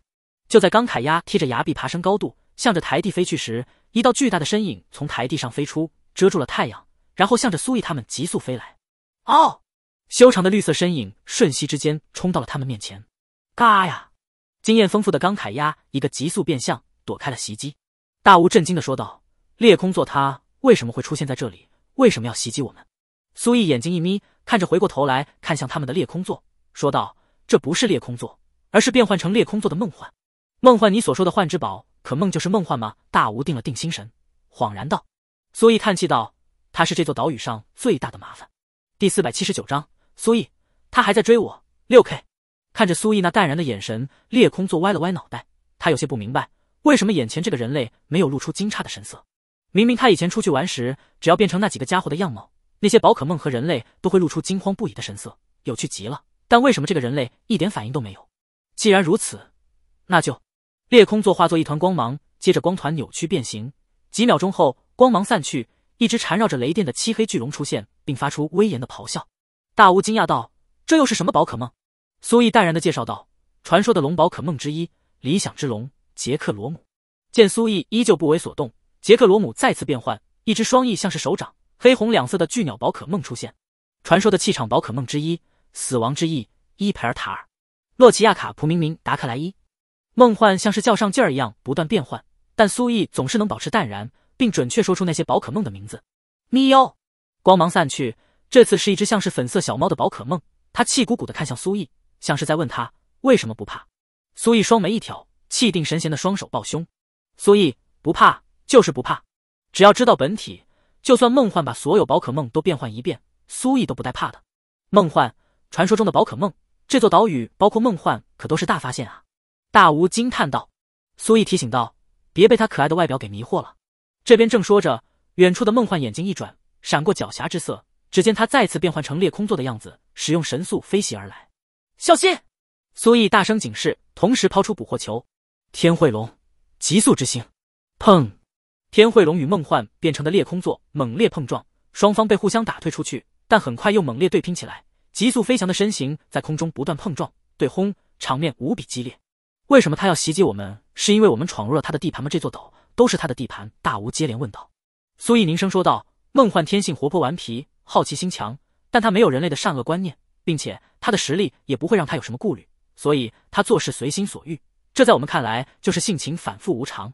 就在刚凯鸭贴着崖壁爬升高度，向着台地飞去时，一道巨大的身影从台地上飞出，遮住了太阳，然后向着苏毅他们急速飞来。哦，修长的绿色身影，瞬息之间冲到了他们面前。嘎呀！经验丰富的刚凯鸭一个急速变向，躲开了袭击。大雾震惊的说道：“裂空座，他为什么会出现在这里？为什么要袭击我们？”苏毅眼睛一眯，看着回过头来看向他们的裂空座，说道：“这不是裂空座，而是变换成裂空座的梦幻。”梦幻，你所说的幻之宝，可梦就是梦幻吗？大无定了定心神，恍然道。苏毅叹气道：“他是这座岛屿上最大的麻烦。”第四百七十九章，苏毅他还在追我。六 k 看着苏毅那淡然的眼神，裂空座歪了歪脑袋，他有些不明白，为什么眼前这个人类没有露出惊诧的神色？明明他以前出去玩时，只要变成那几个家伙的样貌，那些宝可梦和人类都会露出惊慌不已的神色，有趣极了。但为什么这个人类一点反应都没有？既然如此，那就。裂空座化作一团光芒，接着光团扭曲变形。几秒钟后，光芒散去，一只缠绕着雷电的漆黑巨龙出现，并发出威严的咆哮。大乌惊讶道：“这又是什么宝可梦？”苏毅淡然的介绍道：“传说的龙宝可梦之一，理想之龙杰克罗姆。”见苏毅依旧不为所动，杰克罗姆再次变换，一只双翼像是手掌、黑红两色的巨鸟宝可梦出现。传说的气场宝可梦之一，死亡之翼伊佩尔塔尔、洛奇亚卡普、明明达克莱伊。梦幻像是较上劲儿一样不断变换，但苏毅总是能保持淡然，并准确说出那些宝可梦的名字。哟，光芒散去，这次是一只像是粉色小猫的宝可梦，它气鼓鼓的看向苏毅，像是在问他为什么不怕。苏毅双眉一挑，气定神闲的双手抱胸。苏毅不怕，就是不怕，只要知道本体，就算梦幻把所有宝可梦都变换一遍，苏毅都不带怕的。梦幻，传说中的宝可梦，这座岛屿包括梦幻可都是大发现啊。大无惊叹道：“苏毅提醒道，别被他可爱的外表给迷惑了。”这边正说着，远处的梦幻眼睛一转，闪过狡黠之色。只见他再次变换成裂空座的样子，使用神速飞袭而来。小心！苏毅大声警示，同时抛出捕获球。天慧龙，极速之星！砰！天慧龙与梦幻变成的裂空座猛烈碰撞，双方被互相打退出去，但很快又猛烈对拼起来。急速飞翔的身形在空中不断碰撞对轰，场面无比激烈。为什么他要袭击我们？是因为我们闯入了他的地盘吗？这座岛都是他的地盘。大吴接连问道。苏毅凝声说道：“梦幻天性活泼顽皮，好奇心强，但他没有人类的善恶观念，并且他的实力也不会让他有什么顾虑，所以他做事随心所欲。这在我们看来就是性情反复无常。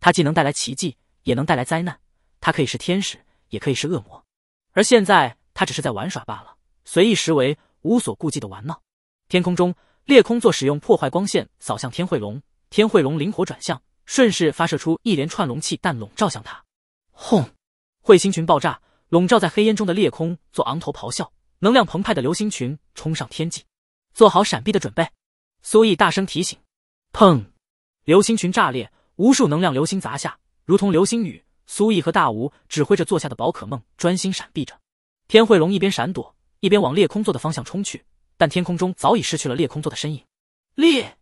他既能带来奇迹，也能带来灾难。他可以是天使，也可以是恶魔。而现在他只是在玩耍罢了，随意实为无所顾忌的玩闹。”天空中。裂空座使用破坏光线扫向天慧龙，天慧龙灵活转向，顺势发射出一连串龙气弹，笼罩向他。轰！彗星群爆炸，笼罩在黑烟中的裂空座昂头咆哮，能量澎湃的流星群冲上天际，做好闪避的准备。苏毅大声提醒：“砰！”流星群炸裂，无数能量流星砸下，如同流星雨。苏毅和大吴指挥着坐下的宝可梦专心闪避着。天慧龙一边闪躲，一边往裂空座的方向冲去。但天空中早已失去了猎空座的身影。猎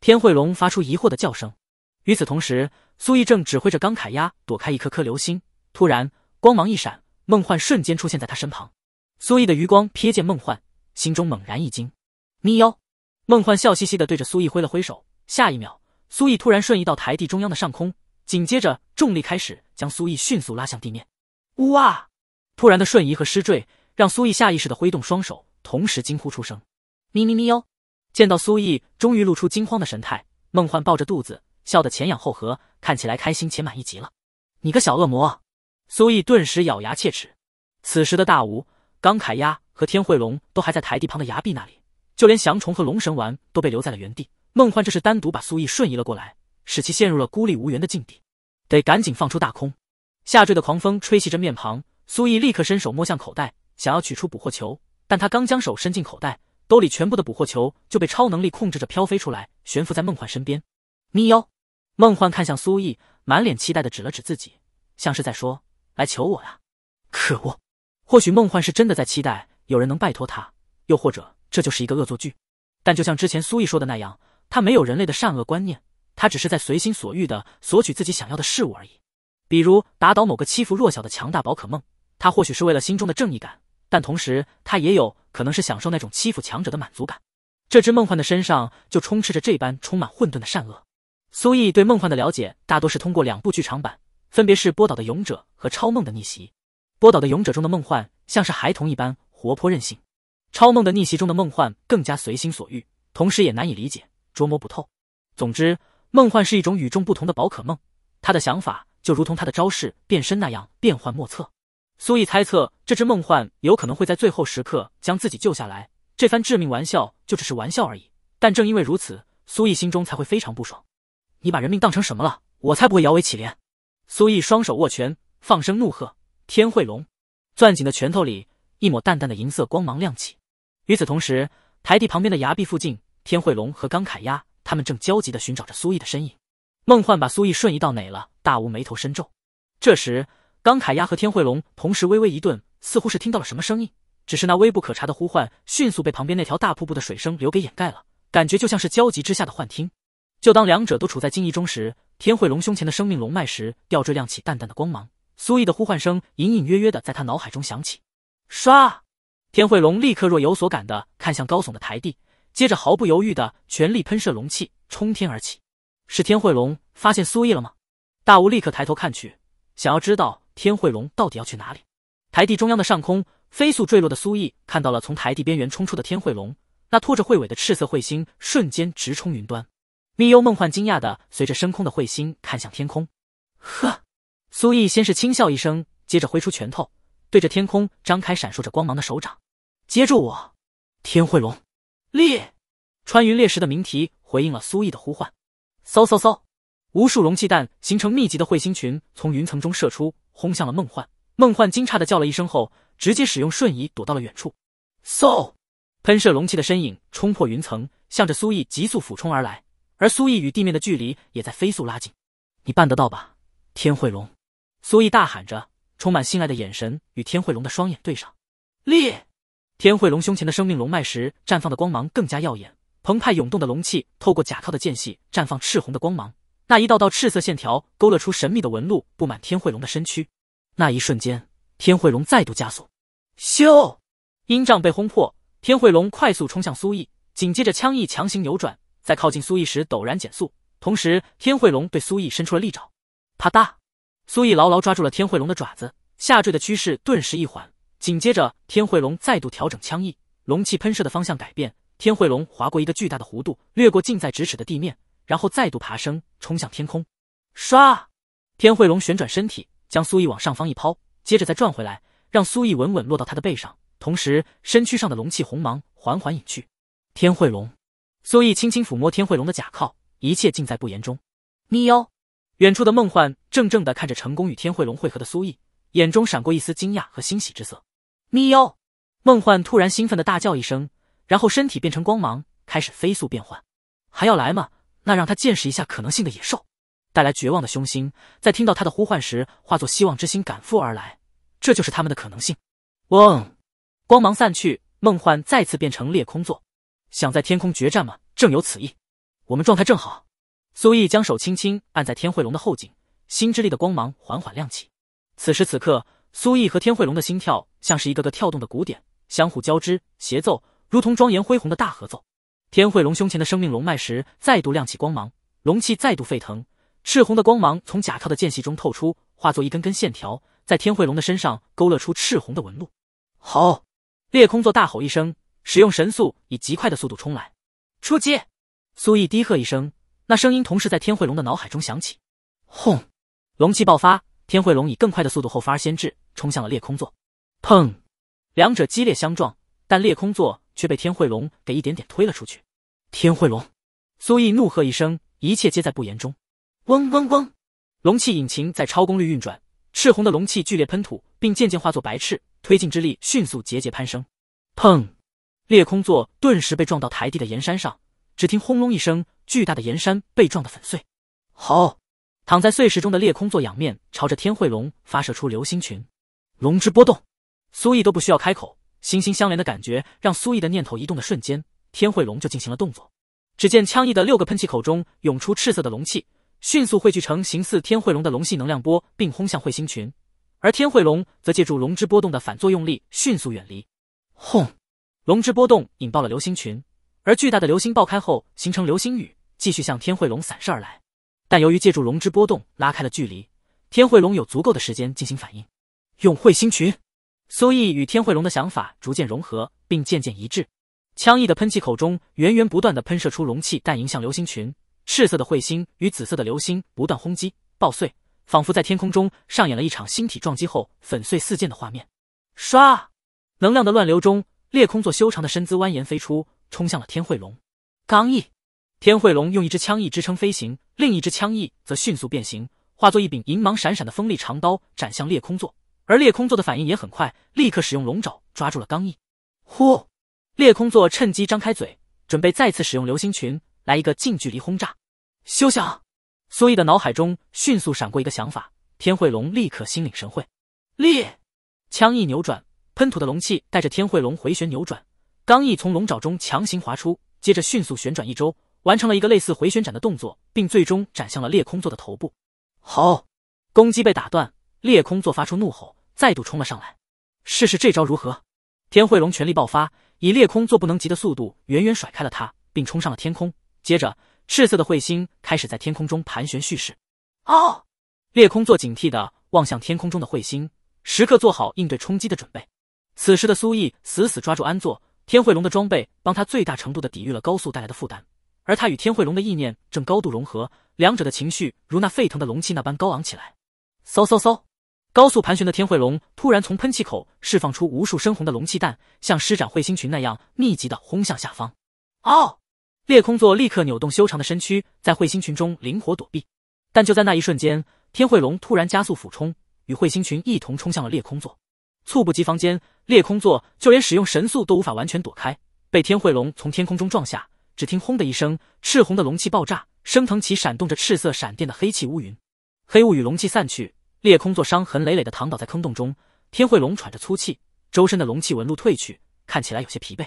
天慧龙发出疑惑的叫声。与此同时，苏毅正指挥着钢铠鸭躲开一颗颗流星。突然，光芒一闪，梦幻瞬间出现在他身旁。苏毅的余光瞥见梦幻，心中猛然一惊。咪哟！梦幻笑嘻嘻的对着苏毅挥了挥手。下一秒，苏毅突然瞬移到台地中央的上空，紧接着重力开始将苏毅迅速拉向地面。呜哇！突然的瞬移和失坠，让苏毅下意识的挥动双手。同时惊呼出声，咪咪咪哟！见到苏毅，终于露出惊慌的神态。梦幻抱着肚子，笑得前仰后合，看起来开心且满意极了。你个小恶魔！苏毅顿时咬牙切齿。此时的大吴、钢铠鸭和天慧龙都还在台地旁的崖壁那里，就连翔虫和龙神丸都被留在了原地。梦幻这是单独把苏毅瞬移了过来，使其陷入了孤立无援的境地。得赶紧放出大空！下坠的狂风吹袭着面庞，苏毅立刻伸手摸向口袋，想要取出捕获球。但他刚将手伸进口袋，兜里全部的捕获球就被超能力控制着飘飞出来，悬浮在梦幻身边。咪哟！梦幻看向苏毅，满脸期待的指了指自己，像是在说：“来求我呀！”可恶！或许梦幻是真的在期待有人能拜托他，又或者这就是一个恶作剧。但就像之前苏毅说的那样，他没有人类的善恶观念，他只是在随心所欲的索取自己想要的事物而已。比如打倒某个欺负弱小的强大宝可梦，他或许是为了心中的正义感。但同时，他也有可能是享受那种欺负强者的满足感。这只梦幻的身上就充斥着这般充满混沌的善恶。苏毅对梦幻的了解大多是通过两部剧场版，分别是波导的勇者和超梦的逆袭。波导的勇者中的梦幻像是孩童一般活泼任性，超梦的逆袭中的梦幻更加随心所欲，同时也难以理解、捉摸不透。总之，梦幻是一种与众不同的宝可梦，他的想法就如同他的招式变身那样变幻莫测。苏毅猜测，这只梦幻有可能会在最后时刻将自己救下来。这番致命玩笑就只是玩笑而已，但正因为如此，苏毅心中才会非常不爽。你把人命当成什么了？我才不会摇尾乞怜！苏毅双手握拳，放声怒喝。天慧龙，攥紧的拳头里一抹淡淡的银色光芒亮起。与此同时，台地旁边的崖壁附近，天慧龙和钢铠鸭他们正焦急地寻找着苏毅的身影。梦幻把苏毅瞬移到哪了？大无眉头深皱。这时。张凯亚和天慧龙同时微微一顿，似乎是听到了什么声音，只是那微不可察的呼唤迅速被旁边那条大瀑布的水声流给掩盖了，感觉就像是焦急之下的幻听。就当两者都处在惊疑中时，天慧龙胸前的生命龙脉时吊坠亮起淡淡的光芒，苏毅的呼唤声隐隐约约的在他脑海中响起。唰，天慧龙立刻若有所感的看向高耸的台地，接着毫不犹豫的全力喷射龙气冲天而起。是天慧龙发现苏毅了吗？大雾立刻抬头看去，想要知道。天慧龙到底要去哪里？台地中央的上空，飞速坠落的苏毅看到了从台地边缘冲出的天慧龙，那拖着彗尾的赤色彗星瞬间直冲云端。咪优梦幻惊讶的随着升空的彗星看向天空，呵。苏毅先是轻笑一声，接着挥出拳头，对着天空张开闪烁着光芒的手掌，接住我。天慧龙，裂！穿云裂石的鸣啼回应了苏毅的呼唤，嗖嗖嗖，无数龙气弹形成密集的彗星群从云层中射出。轰向了梦幻，梦幻惊诧的叫了一声后，直接使用瞬移躲到了远处。嗖，喷射龙气的身影冲破云层，向着苏毅急速俯冲而来，而苏毅与地面的距离也在飞速拉近。你办得到吧，天慧龙？苏毅大喊着，充满信赖的眼神与天慧龙的双眼对上。烈，天慧龙胸前的生命龙脉石绽放的光芒更加耀眼，澎湃涌动的龙气透过甲铐的间隙绽放赤红的光芒。那一道道赤色线条勾勒出神秘的纹路，布满天慧龙的身躯。那一瞬间，天慧龙再度加速，咻！阴障被轰破，天慧龙快速冲向苏毅。紧接着，枪翼强行扭转，在靠近苏毅时陡然减速。同时，天慧龙对苏毅伸出了利爪，啪嗒！苏毅牢牢抓住了天慧龙的爪子，下坠的趋势顿时一缓。紧接着，天慧龙再度调整枪翼，龙气喷射的方向改变，天慧龙划过一个巨大的弧度，掠过近在咫尺的地面。然后再度爬升，冲向天空。唰！天慧龙旋转身体，将苏艺往上方一抛，接着再转回来，让苏艺稳稳落到他的背上，同时身躯上的龙气红芒缓缓隐去。天慧龙，苏艺轻轻抚摸天慧龙的甲靠，一切尽在不言中。哟！远处的梦幻怔怔地看着成功与天慧龙汇合的苏艺，眼中闪过一丝惊讶和欣喜之色。哟！梦幻突然兴奋的大叫一声，然后身体变成光芒，开始飞速变换。还要来吗？那让他见识一下可能性的野兽，带来绝望的凶星，在听到他的呼唤时化作希望之心赶赴而来，这就是他们的可能性。嗡，光芒散去，梦幻再次变成裂空座。想在天空决战吗？正有此意。我们状态正好。苏毅将手轻轻按在天慧龙的后颈，心之力的光芒缓缓亮起。此时此刻，苏毅和天慧龙的心跳像是一个个跳动的鼓点，相互交织协奏，如同庄严恢宏的大合奏。天慧龙胸前的生命龙脉石再度亮起光芒，龙气再度沸腾，赤红的光芒从甲壳的间隙中透出，化作一根根线条，在天慧龙的身上勾勒出赤红的纹路。好！裂空座大吼一声，使用神速以极快的速度冲来，出击！苏毅低喝一声，那声音同时在天慧龙的脑海中响起。轰！龙气爆发，天慧龙以更快的速度后发而先至，冲向了裂空座。砰！两者激烈相撞，但裂空座。却被天慧龙给一点点推了出去。天慧龙，苏毅怒喝一声，一切皆在不言中。嗡嗡嗡，龙气引擎在超功率运转，赤红的龙气剧烈喷吐，并渐渐化作白炽，推进之力迅速节节攀升。砰！裂空座顿时被撞到台地的岩山上，只听轰隆一声，巨大的岩山被撞得粉碎。好，躺在碎石中的裂空座仰面朝着天慧龙发射出流星群，龙之波动。苏毅都不需要开口。心心相连的感觉让苏毅的念头移动的瞬间，天慧龙就进行了动作。只见枪翼的六个喷气口中涌出赤色的龙气，迅速汇聚成形似天慧龙的龙系能量波，并轰向彗星群。而天慧龙则借助龙之波动的反作用力，迅速远离。轰！龙之波动引爆了流星群，而巨大的流星爆开后形成流星雨，继续向天慧龙散射而来。但由于借助龙之波动拉开了距离，天慧龙有足够的时间进行反应，用彗星群。苏毅与天慧龙的想法逐渐融合，并渐渐一致。枪翼的喷气口中源源不断的喷射出龙气弹，迎向流星群。赤色的彗星与紫色的流星不断轰击、爆碎，仿佛在天空中上演了一场星体撞击后粉碎四溅的画面。唰！能量的乱流中，裂空座修长的身姿蜿蜒飞出，冲向了天慧龙。刚毅，天慧龙用一只枪翼支撑飞行，另一只枪翼则迅速变形，化作一柄银芒闪闪的锋利长刀，斩向裂空座。而裂空座的反应也很快，立刻使用龙爪抓住了刚毅。呼！裂空座趁机张开嘴，准备再次使用流星群来一个近距离轰炸。休想！苏毅的脑海中迅速闪过一个想法，天慧龙立刻心领神会，裂！枪一扭转，喷吐的龙气带着天慧龙回旋扭转，刚毅从龙爪中强行划出，接着迅速旋转一周，完成了一个类似回旋斩的动作，并最终斩向了裂空座的头部。好，攻击被打断，裂空座发出怒吼。再度冲了上来，试试这招如何？天慧龙全力爆发，以猎空座不能及的速度远远甩开了他，并冲上了天空。接着，赤色的彗星开始在天空中盘旋蓄势。哦！猎空座警惕的望向天空中的彗星，时刻做好应对冲击的准备。此时的苏毅死死抓住安座天慧龙的装备，帮他最大程度的抵御了高速带来的负担。而他与天慧龙的意念正高度融合，两者的情绪如那沸腾的龙气那般高昂起来。嗖嗖嗖！高速盘旋的天慧龙突然从喷气口释放出无数深红的龙气弹，像施展彗星群那样密集的轰向下方。哦！裂空座立刻扭动修长的身躯，在彗星群中灵活躲避。但就在那一瞬间，天慧龙突然加速俯冲，与彗星群一同冲向了裂空座。猝不及防间，裂空座就连使用神速都无法完全躲开，被天慧龙从天空中撞下。只听轰的一声，赤红的龙气爆炸，升腾起闪动着赤色闪电的黑气乌云。黑雾与龙气散去。裂空座伤痕累累的躺倒在坑洞中，天慧龙喘着粗气，周身的龙气纹路褪去，看起来有些疲惫。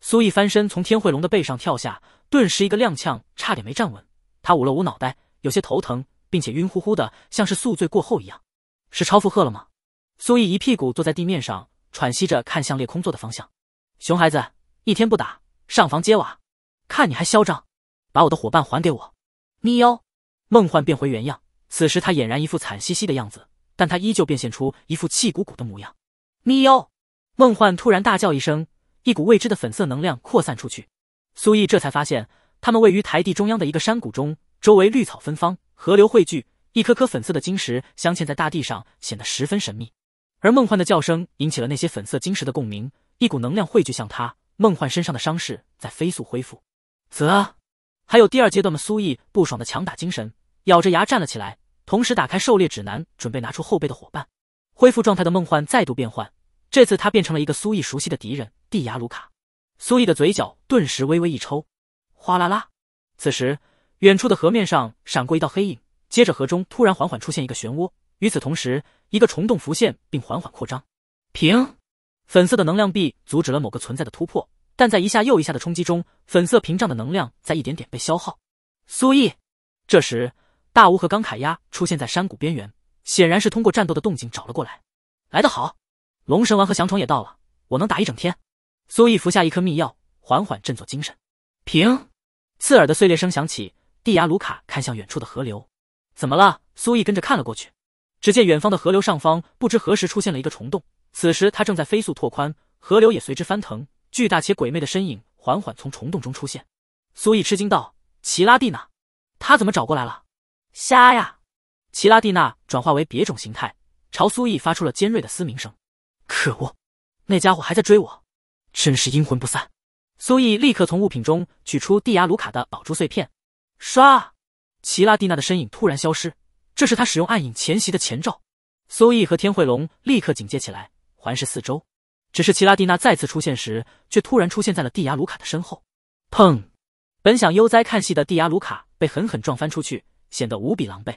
苏毅翻身从天慧龙的背上跳下，顿时一个踉跄，差点没站稳。他捂了捂脑袋，有些头疼，并且晕乎乎的，像是宿醉过后一样。是超负荷了吗？苏毅一屁股坐在地面上，喘息着看向裂空座的方向。熊孩子，一天不打上房揭瓦，看你还嚣张！把我的伙伴还给我！咪呦，梦幻变回原样。此时他俨然一副惨兮兮的样子，但他依旧变现出一副气鼓鼓的模样。喵！梦幻突然大叫一声，一股未知的粉色能量扩散出去。苏毅这才发现，他们位于台地中央的一个山谷中，周围绿草芬芳，河流汇聚，一颗颗粉色的晶石镶嵌在大地上，显得十分神秘。而梦幻的叫声引起了那些粉色晶石的共鸣，一股能量汇聚向他。梦幻身上的伤势在飞速恢复。啧，还有第二阶段的苏毅不爽的强打精神，咬着牙站了起来。同时打开狩猎指南，准备拿出后背的伙伴，恢复状态的梦幻再度变换，这次他变成了一个苏毅熟悉的敌人蒂亚卢卡。苏毅的嘴角顿时微微一抽。哗啦啦，此时远处的河面上闪过一道黑影，接着河中突然缓缓出现一个漩涡，与此同时，一个虫洞浮现并缓缓扩张。屏，粉色的能量壁阻止了某个存在的突破，但在一下又一下的冲击中，粉色屏障的能量在一点点被消耗。苏毅，这时。大乌和钢铠鸭出现在山谷边缘，显然是通过战斗的动静找了过来。来得好！龙神王和降虫也到了，我能打一整天。苏毅服下一颗秘药，缓缓振作精神。平，刺耳的碎裂声响起，蒂亚卢卡看向远处的河流，怎么了？苏毅跟着看了过去，只见远方的河流上方不知何时出现了一个虫洞，此时它正在飞速拓宽，河流也随之翻腾。巨大且鬼魅的身影缓缓从虫洞中出现。苏毅吃惊道：“奇拉蒂呢？他怎么找过来了？”瞎呀！奇拉蒂娜转化为别种形态，朝苏毅发出了尖锐的嘶鸣声。可恶，那家伙还在追我，真是阴魂不散！苏毅立刻从物品中取出蒂亚卢卡的宝珠碎片，唰！奇拉蒂娜的身影突然消失，这是他使用暗影前袭的前兆。苏毅和天慧龙立刻警戒起来，环视四周。只是奇拉蒂娜再次出现时，却突然出现在了蒂亚卢卡的身后。砰！本想悠哉看戏的蒂亚卢卡被狠狠撞翻出去。显得无比狼狈。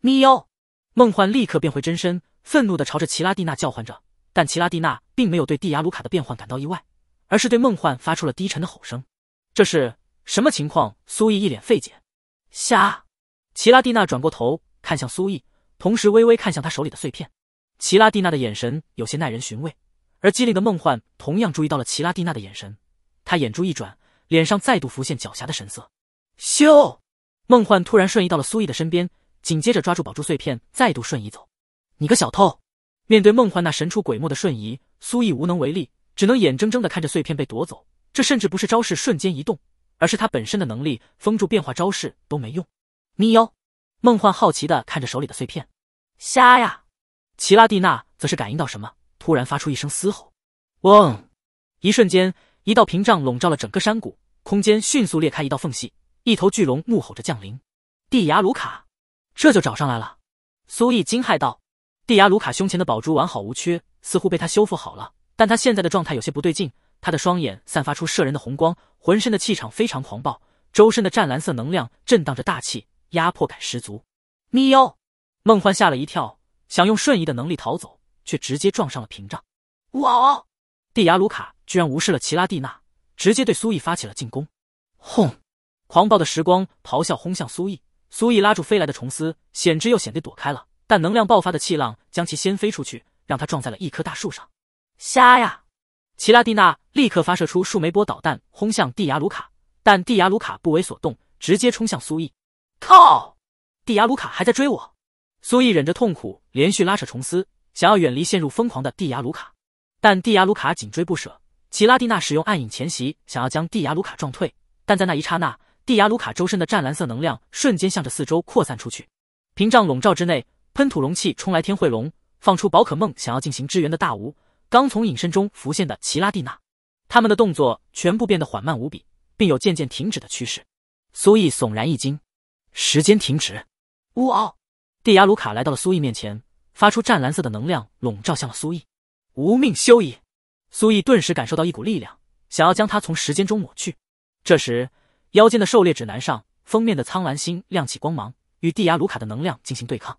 喵！梦幻立刻变回真身，愤怒的朝着奇拉蒂娜叫唤着。但奇拉蒂娜并没有对蒂亚卢卡的变换感到意外，而是对梦幻发出了低沉的吼声。这是什么情况？苏毅一脸费解。下！奇拉蒂娜转过头看向苏毅，同时微微看向他手里的碎片。奇拉蒂娜的眼神有些耐人寻味，而机灵的梦幻同样注意到了奇拉蒂娜的眼神。他眼珠一转，脸上再度浮现狡黠的神色。咻！梦幻突然瞬移到了苏毅的身边，紧接着抓住宝珠碎片，再度瞬移走。你个小偷！面对梦幻那神出鬼没的瞬移，苏毅无能为力，只能眼睁睁的看着碎片被夺走。这甚至不是招式瞬间移动，而是他本身的能力封住变化招式都没用。喵！梦幻好奇的看着手里的碎片。瞎呀！奇拉蒂娜则是感应到什么，突然发出一声嘶吼。嗡！一瞬间，一道屏障笼罩了整个山谷，空间迅速裂开一道缝隙。一头巨龙怒吼着降临，蒂亚卢卡，这就找上来了！苏毅惊骇道：“蒂亚卢卡胸前的宝珠完好无缺，似乎被他修复好了，但他现在的状态有些不对劲。他的双眼散发出摄人的红光，浑身的气场非常狂暴，周身的湛蓝色能量震荡着大气，压迫感十足。”咪呦，梦幻吓了一跳，想用瞬移的能力逃走，却直接撞上了屏障。哇哦！蒂亚卢卡居然无视了奇拉蒂娜，直接对苏毅发起了进攻。轰！狂暴的时光咆哮轰向苏毅，苏毅拉住飞来的虫丝，险之又险地躲开了。但能量爆发的气浪将其掀飞出去，让他撞在了一棵大树上。瞎呀！奇拉蒂娜立刻发射出数枚波导弹轰向蒂亚卢卡，但蒂亚卢卡不为所动，直接冲向苏毅。靠！蒂亚卢卡还在追我！苏毅忍着痛苦，连续拉扯虫丝，想要远离陷入疯狂的蒂亚卢卡。但蒂亚卢卡紧追不舍。奇拉蒂娜使用暗影前袭，想要将蒂亚卢卡撞退，但在那一刹那。蒂亚卢卡周身的湛蓝色能量瞬间向着四周扩散出去，屏障笼罩之内，喷吐龙气冲来。天慧龙放出宝可梦想要进行支援的大吴，刚从隐身中浮现的奇拉蒂娜，他们的动作全部变得缓慢无比，并有渐渐停止的趋势。苏毅悚然一惊，时间停止！呜嗷！蒂亚卢卡来到了苏毅面前，发出湛蓝色的能量笼罩向了苏毅。无命休矣！苏毅顿时感受到一股力量，想要将他从时间中抹去。这时。腰间的狩猎指南上封面的苍蓝星亮起光芒，与蒂亚卢卡的能量进行对抗。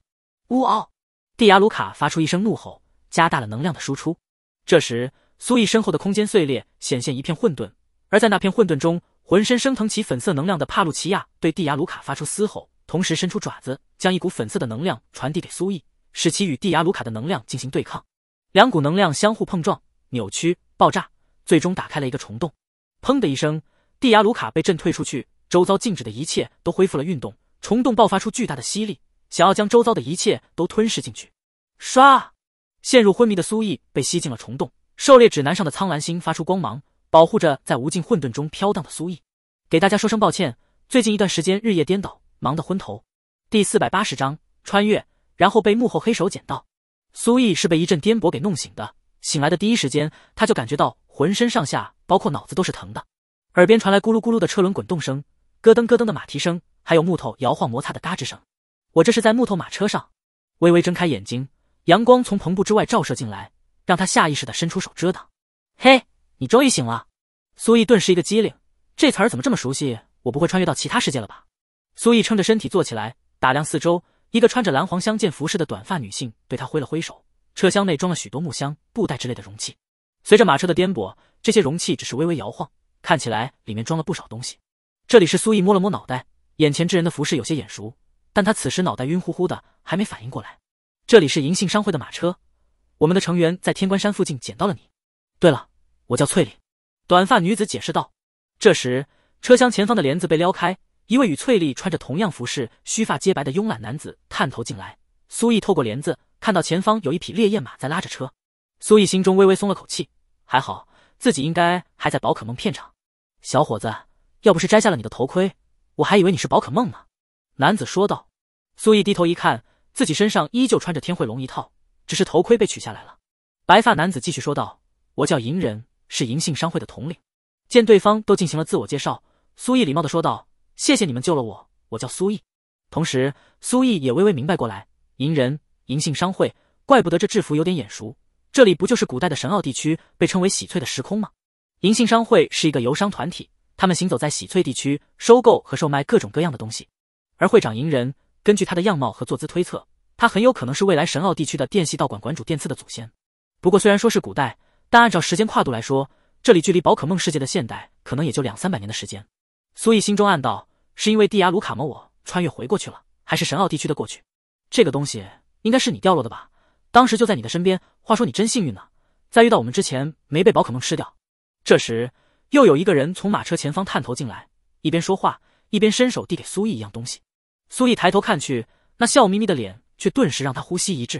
呜嗷！蒂亚卢卡发出一声怒吼，加大了能量的输出。这时，苏毅身后的空间碎裂，显现一片混沌。而在那片混沌中，浑身升腾起粉色能量的帕路奇亚对蒂亚卢卡发出嘶吼，同时伸出爪子，将一股粉色的能量传递给苏毅，使其与蒂亚卢卡的能量进行对抗。两股能量相互碰撞、扭曲、爆炸，最终打开了一个虫洞。砰的一声。蒂亚卢卡被震退出去，周遭静止的一切都恢复了运动。虫洞爆发出巨大的吸力，想要将周遭的一切都吞噬进去。唰，陷入昏迷的苏毅被吸进了虫洞。狩猎指南上的苍蓝星发出光芒，保护着在无尽混沌中飘荡的苏毅。给大家说声抱歉，最近一段时间日夜颠倒，忙得昏头。第四百八十章穿越，然后被幕后黑手捡到。苏毅是被一阵颠簸给弄醒的，醒来的第一时间，他就感觉到浑身上下，包括脑子都是疼的。耳边传来咕噜咕噜的车轮滚动声，咯噔咯噔的马蹄声，还有木头摇晃摩擦的嘎吱声。我这是在木头马车上。微微睁开眼睛，阳光从篷布之外照射进来，让他下意识的伸出手遮挡。嘿，你终于醒了！苏毅顿时一个机灵，这词儿怎么这么熟悉？我不会穿越到其他世界了吧？苏毅撑着身体坐起来，打量四周。一个穿着蓝黄相间服饰的短发女性对他挥了挥手。车厢内装了许多木箱、布袋之类的容器。随着马车的颠簸，这些容器只是微微摇晃。看起来里面装了不少东西。这里是苏毅摸了摸脑袋，眼前之人的服饰有些眼熟，但他此时脑袋晕乎乎的，还没反应过来。这里是银杏商会的马车，我们的成员在天关山附近捡到了你。对了，我叫翠丽。短发女子解释道。这时，车厢前方的帘子被撩开，一位与翠丽穿着同样服饰、须发皆白的慵懒男子探头进来。苏毅透过帘子看到前方有一匹烈焰马在拉着车，苏毅心中微微松了口气，还好自己应该还在宝可梦片场。小伙子，要不是摘下了你的头盔，我还以为你是宝可梦呢。”男子说道。苏毅低头一看，自己身上依旧穿着天慧龙一套，只是头盔被取下来了。白发男子继续说道：“我叫银人，是银杏商会的统领。”见对方都进行了自我介绍，苏毅礼貌的说道：“谢谢你们救了我，我叫苏毅。”同时，苏毅也微微明白过来，银人，银杏商会，怪不得这制服有点眼熟，这里不就是古代的神奥地区，被称为喜翠的时空吗？银杏商会是一个游商团体，他们行走在喜翠地区，收购和售卖各种各样的东西。而会长银人，根据他的样貌和坐姿推测，他很有可能是未来神奥地区的电系道馆馆主电次的祖先。不过，虽然说是古代，但按照时间跨度来说，这里距离宝可梦世界的现代可能也就两三百年的时间。苏毅心中暗道，是因为蒂亚卢卡吗？我穿越回过去了，还是神奥地区的过去？这个东西应该是你掉落的吧？当时就在你的身边。话说你真幸运呢，在遇到我们之前没被宝可梦吃掉。这时，又有一个人从马车前方探头进来，一边说话，一边伸手递给苏毅一样东西。苏毅抬头看去，那笑眯眯的脸却顿时让他呼吸一滞。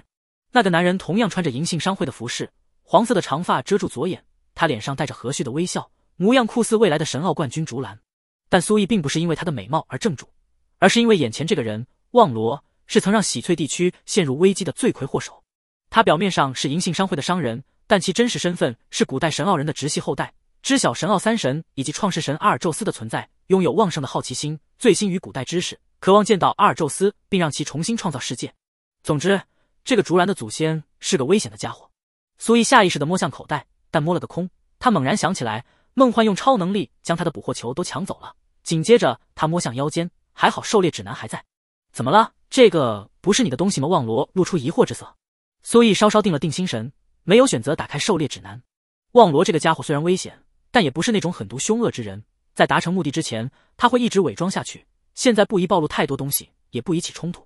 那个男人同样穿着银杏商会的服饰，黄色的长发遮住左眼，他脸上带着和煦的微笑，模样酷似未来的神奥冠军竹篮。但苏毅并不是因为他的美貌而怔住，而是因为眼前这个人——望罗，是曾让喜翠地区陷入危机的罪魁祸首。他表面上是银杏商会的商人。但其真实身份是古代神奥人的直系后代，知晓神奥三神以及创世神阿尔宙斯的存在，拥有旺盛的好奇心，醉心于古代知识，渴望见到阿尔宙斯并让其重新创造世界。总之，这个竹篮的祖先是个危险的家伙。苏毅下意识的摸向口袋，但摸了个空。他猛然想起来，梦幻用超能力将他的捕获球都抢走了。紧接着，他摸向腰间，还好狩猎指南还在。怎么了？这个不是你的东西吗？望罗露出疑惑之色。苏毅稍稍定了定心神。没有选择打开狩猎指南。望罗这个家伙虽然危险，但也不是那种狠毒凶恶之人，在达成目的之前，他会一直伪装下去。现在不宜暴露太多东西，也不宜起冲突。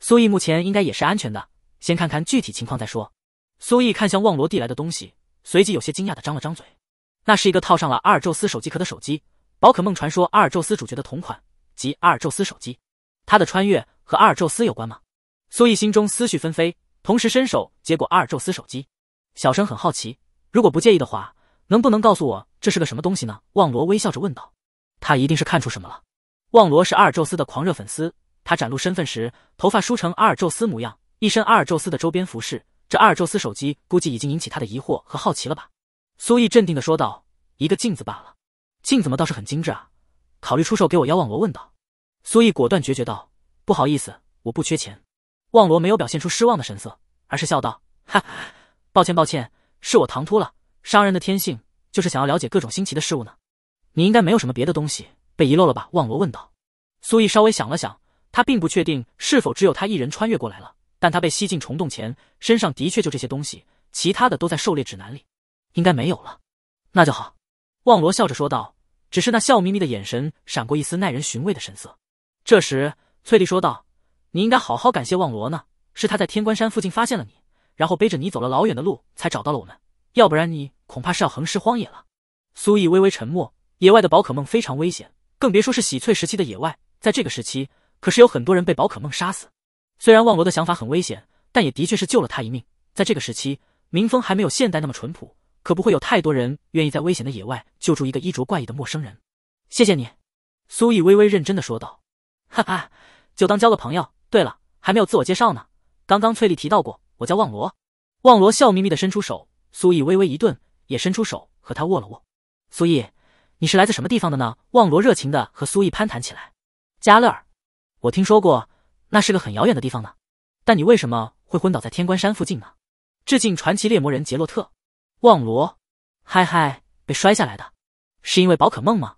苏毅目前应该也是安全的，先看看具体情况再说。苏毅看向望罗递来的东西，随即有些惊讶的张了张嘴。那是一个套上了阿尔宙斯手机壳的手机，宝可梦传说阿尔宙斯主角的同款及阿尔宙斯手机。他的穿越和阿尔宙斯有关吗？苏毅心中思绪纷飞。同时伸手接过阿尔宙斯手机，小声很好奇，如果不介意的话，能不能告诉我这是个什么东西呢？望罗微笑着问道。他一定是看出什么了。望罗是阿尔宙斯的狂热粉丝，他展露身份时，头发梳成阿尔宙斯模样，一身阿尔宙斯的周边服饰，这阿尔宙斯手机估计已经引起他的疑惑和好奇了吧？苏毅镇定的说道：“一个镜子罢了，镜子么倒是很精致啊，考虑出售给我？”望罗问道。苏毅果断决绝道：“不好意思，我不缺钱。”望罗没有表现出失望的神色，而是笑道：“哈哈，抱歉抱歉，是我唐突了。商人的天性就是想要了解各种新奇的事物呢。你应该没有什么别的东西被遗漏了吧？”望罗问道。苏毅稍微想了想，他并不确定是否只有他一人穿越过来了，但他被吸进虫洞前身上的确就这些东西，其他的都在狩猎指南里，应该没有了。那就好。”望罗笑着说道，只是那笑眯眯的眼神闪过一丝耐人寻味的神色。这时，翠丽说道。你应该好好感谢望罗呢，是他在天关山附近发现了你，然后背着你走了老远的路才找到了我们，要不然你恐怕是要横尸荒野了。苏毅微微沉默，野外的宝可梦非常危险，更别说是洗翠时期的野外，在这个时期可是有很多人被宝可梦杀死。虽然望罗的想法很危险，但也的确是救了他一命。在这个时期，民风还没有现代那么淳朴，可不会有太多人愿意在危险的野外救助一个衣着怪异的陌生人。谢谢你，苏毅微微认真的说道。哈哈，就当交个朋友。对了，还没有自我介绍呢。刚刚翠丽提到过，我叫望罗。望罗笑眯眯的伸出手，苏毅微微一顿，也伸出手和他握了握。苏毅，你是来自什么地方的呢？望罗热情的和苏毅攀谈起来。加勒尔，我听说过，那是个很遥远的地方呢。但你为什么会昏倒在天关山附近呢？致敬传奇猎魔人杰洛特。望罗，嗨嗨，被摔下来的，是因为宝可梦吗？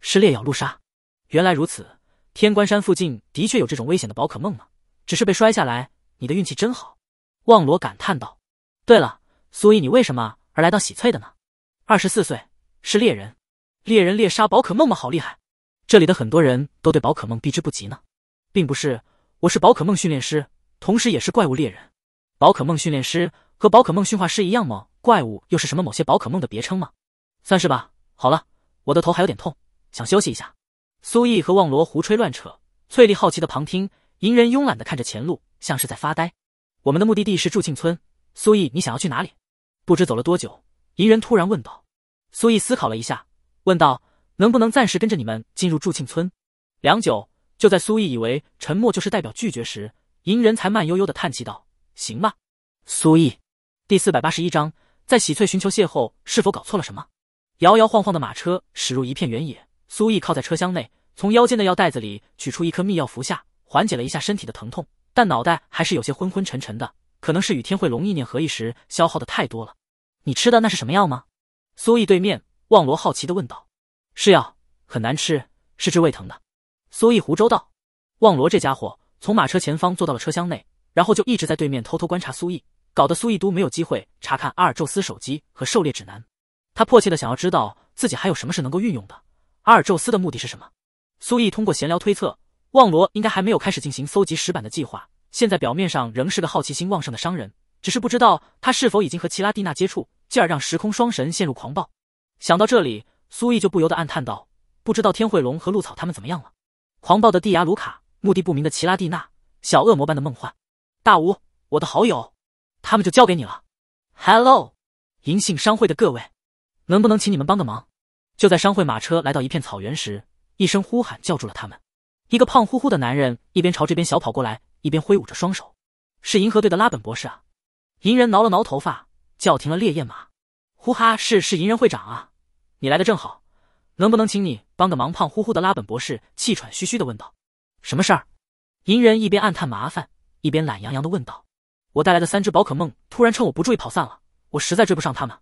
是烈咬陆鲨。原来如此。天关山附近的确有这种危险的宝可梦吗？只是被摔下来，你的运气真好。望罗感叹道。对了，苏伊，你为什么而来到喜翠的呢？二十四岁，是猎人。猎人猎杀宝可梦吗？好厉害！这里的很多人都对宝可梦避之不及呢，并不是，我是宝可梦训练师，同时也是怪物猎人。宝可梦训练师和宝可梦驯化师一样吗？怪物又是什么？某些宝可梦的别称吗？算是吧。好了，我的头还有点痛，想休息一下。苏毅和望罗胡吹乱扯，翠丽好奇的旁听，银人慵懒的看着前路，像是在发呆。我们的目的地是祝庆村，苏毅，你想要去哪里？不知走了多久，银人突然问道。苏毅思考了一下，问道：“能不能暂时跟着你们进入祝庆村？”良久，就在苏毅以为沉默就是代表拒绝时，银人才慢悠悠的叹气道：“行吧，苏毅。”第四百八十一章，在喜翠寻求邂逅，是否搞错了什么？摇摇晃晃的马车驶入一片原野。苏毅靠在车厢内，从腰间的药袋子里取出一颗秘药服下，缓解了一下身体的疼痛，但脑袋还是有些昏昏沉沉的，可能是与天慧龙意念合一时消耗的太多了。你吃的那是什么药吗？苏毅对面望罗好奇的问道。是药，很难吃，是治胃疼的。苏毅胡州道。望罗这家伙从马车前方坐到了车厢内，然后就一直在对面偷偷观察苏毅，搞得苏毅都没有机会查看阿尔宙斯手机和狩猎指南。他迫切的想要知道自己还有什么是能够运用的。阿尔宙斯的目的是什么？苏毅通过闲聊推测，望罗应该还没有开始进行搜集石板的计划，现在表面上仍是个好奇心旺盛的商人，只是不知道他是否已经和奇拉蒂娜接触，进而让时空双神陷入狂暴。想到这里，苏毅就不由得暗叹道：“不知道天慧龙和露草他们怎么样了？狂暴的地牙卢卡，目的不明的奇拉蒂娜，小恶魔般的梦幻，大吴，我的好友，他们就交给你了。” Hello，银杏商会的各位，能不能请你们帮个忙？就在商会马车来到一片草原时，一声呼喊叫住了他们。一个胖乎乎的男人一边朝这边小跑过来，一边挥舞着双手：“是银河队的拉本博士啊！”银人挠了挠头发，叫停了烈焰马：“呼哈，是是银人会长啊！你来的正好，能不能请你帮个忙？”胖乎乎的拉本博士气喘吁吁的问道：“什么事儿？”银人一边暗叹麻烦，一边懒洋洋的问道：“我带来的三只宝可梦突然趁我不注意跑散了，我实在追不上他们，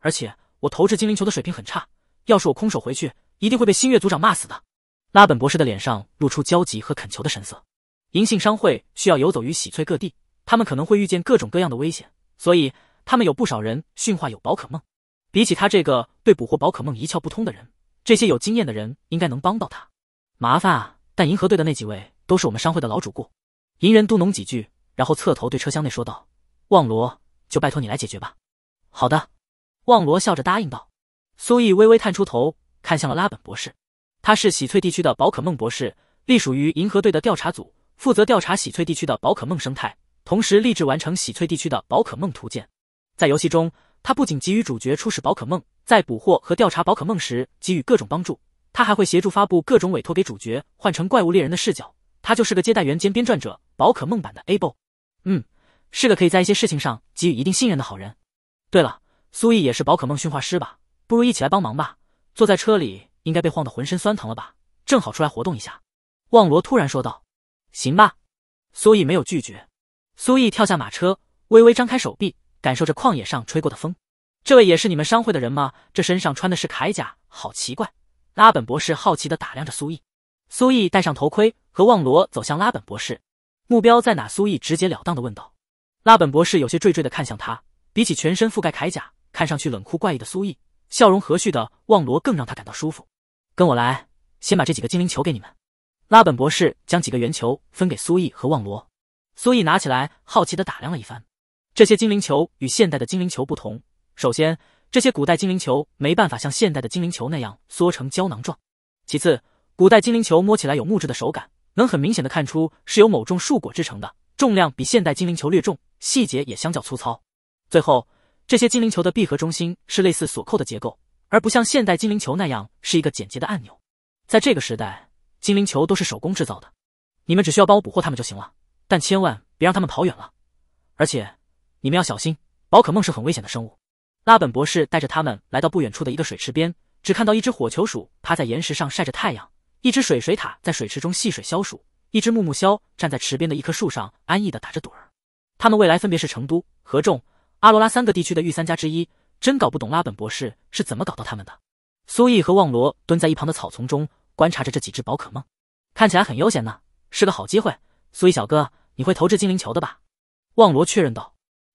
而且我投掷精灵球的水平很差。”要是我空手回去，一定会被新月族长骂死的。拉本博士的脸上露出焦急和恳求的神色。银杏商会需要游走于喜翠各地，他们可能会遇见各种各样的危险，所以他们有不少人驯化有宝可梦。比起他这个对捕获宝可梦一窍不通的人，这些有经验的人应该能帮到他。麻烦啊！但银河队的那几位都是我们商会的老主顾。银人嘟哝几句，然后侧头对车厢内说道：“望罗，就拜托你来解决吧。”“好的。”望罗笑着答应道。苏毅微微探出头，看向了拉本博士。他是喜翠地区的宝可梦博士，隶属于银河队的调查组，负责调查喜翠地区的宝可梦生态，同时立志完成喜翠地区的宝可梦图鉴。在游戏中，他不仅给予主角初始宝可梦，在捕获和调查宝可梦时给予各种帮助，他还会协助发布各种委托给主角换成怪物猎人的视角。他就是个接待员兼编撰者，宝可梦版的 Able。嗯，是个可以在一些事情上给予一定信任的好人。对了，苏毅也是宝可梦驯化师吧？不如一起来帮忙吧。坐在车里，应该被晃得浑身酸疼了吧？正好出来活动一下。望罗突然说道：“行吧。”苏毅没有拒绝。苏毅跳下马车，微微张开手臂，感受着旷野上吹过的风。这位也是你们商会的人吗？这身上穿的是铠甲，好奇怪。拉本博士好奇的打量着苏毅。苏毅戴上头盔，和望罗走向拉本博士。目标在哪？苏毅直截了当的问道。拉本博士有些惴惴的看向他。比起全身覆盖铠甲，看上去冷酷怪异的苏毅。笑容和煦的旺罗更让他感到舒服。跟我来，先把这几个精灵球给你们。拉本博士将几个圆球分给苏毅和旺罗。苏毅拿起来，好奇的打量了一番。这些精灵球与现代的精灵球不同。首先，这些古代精灵球没办法像现代的精灵球那样缩成胶囊状。其次，古代精灵球摸起来有木质的手感，能很明显的看出是由某种树果制成的，重量比现代精灵球略重，细节也相较粗糙。最后。这些精灵球的闭合中心是类似锁扣的结构，而不像现代精灵球那样是一个简洁的按钮。在这个时代，精灵球都是手工制造的，你们只需要帮我捕获它们就行了，但千万别让它们跑远了。而且，你们要小心，宝可梦是很危险的生物。拉本博士带着他们来到不远处的一个水池边，只看到一只火球鼠趴在岩石上晒着太阳，一只水水獭在水池中戏水消暑，一只木木枭站在池边的一棵树上安逸的打着盹儿。他们未来分别是成都、合众。阿罗拉三个地区的御三家之一，真搞不懂拉本博士是怎么搞到他们的。苏毅和旺罗蹲在一旁的草丛中，观察着这几只宝可梦，看起来很悠闲呢，是个好机会。苏毅小哥，你会投掷精灵球的吧？旺罗确认道。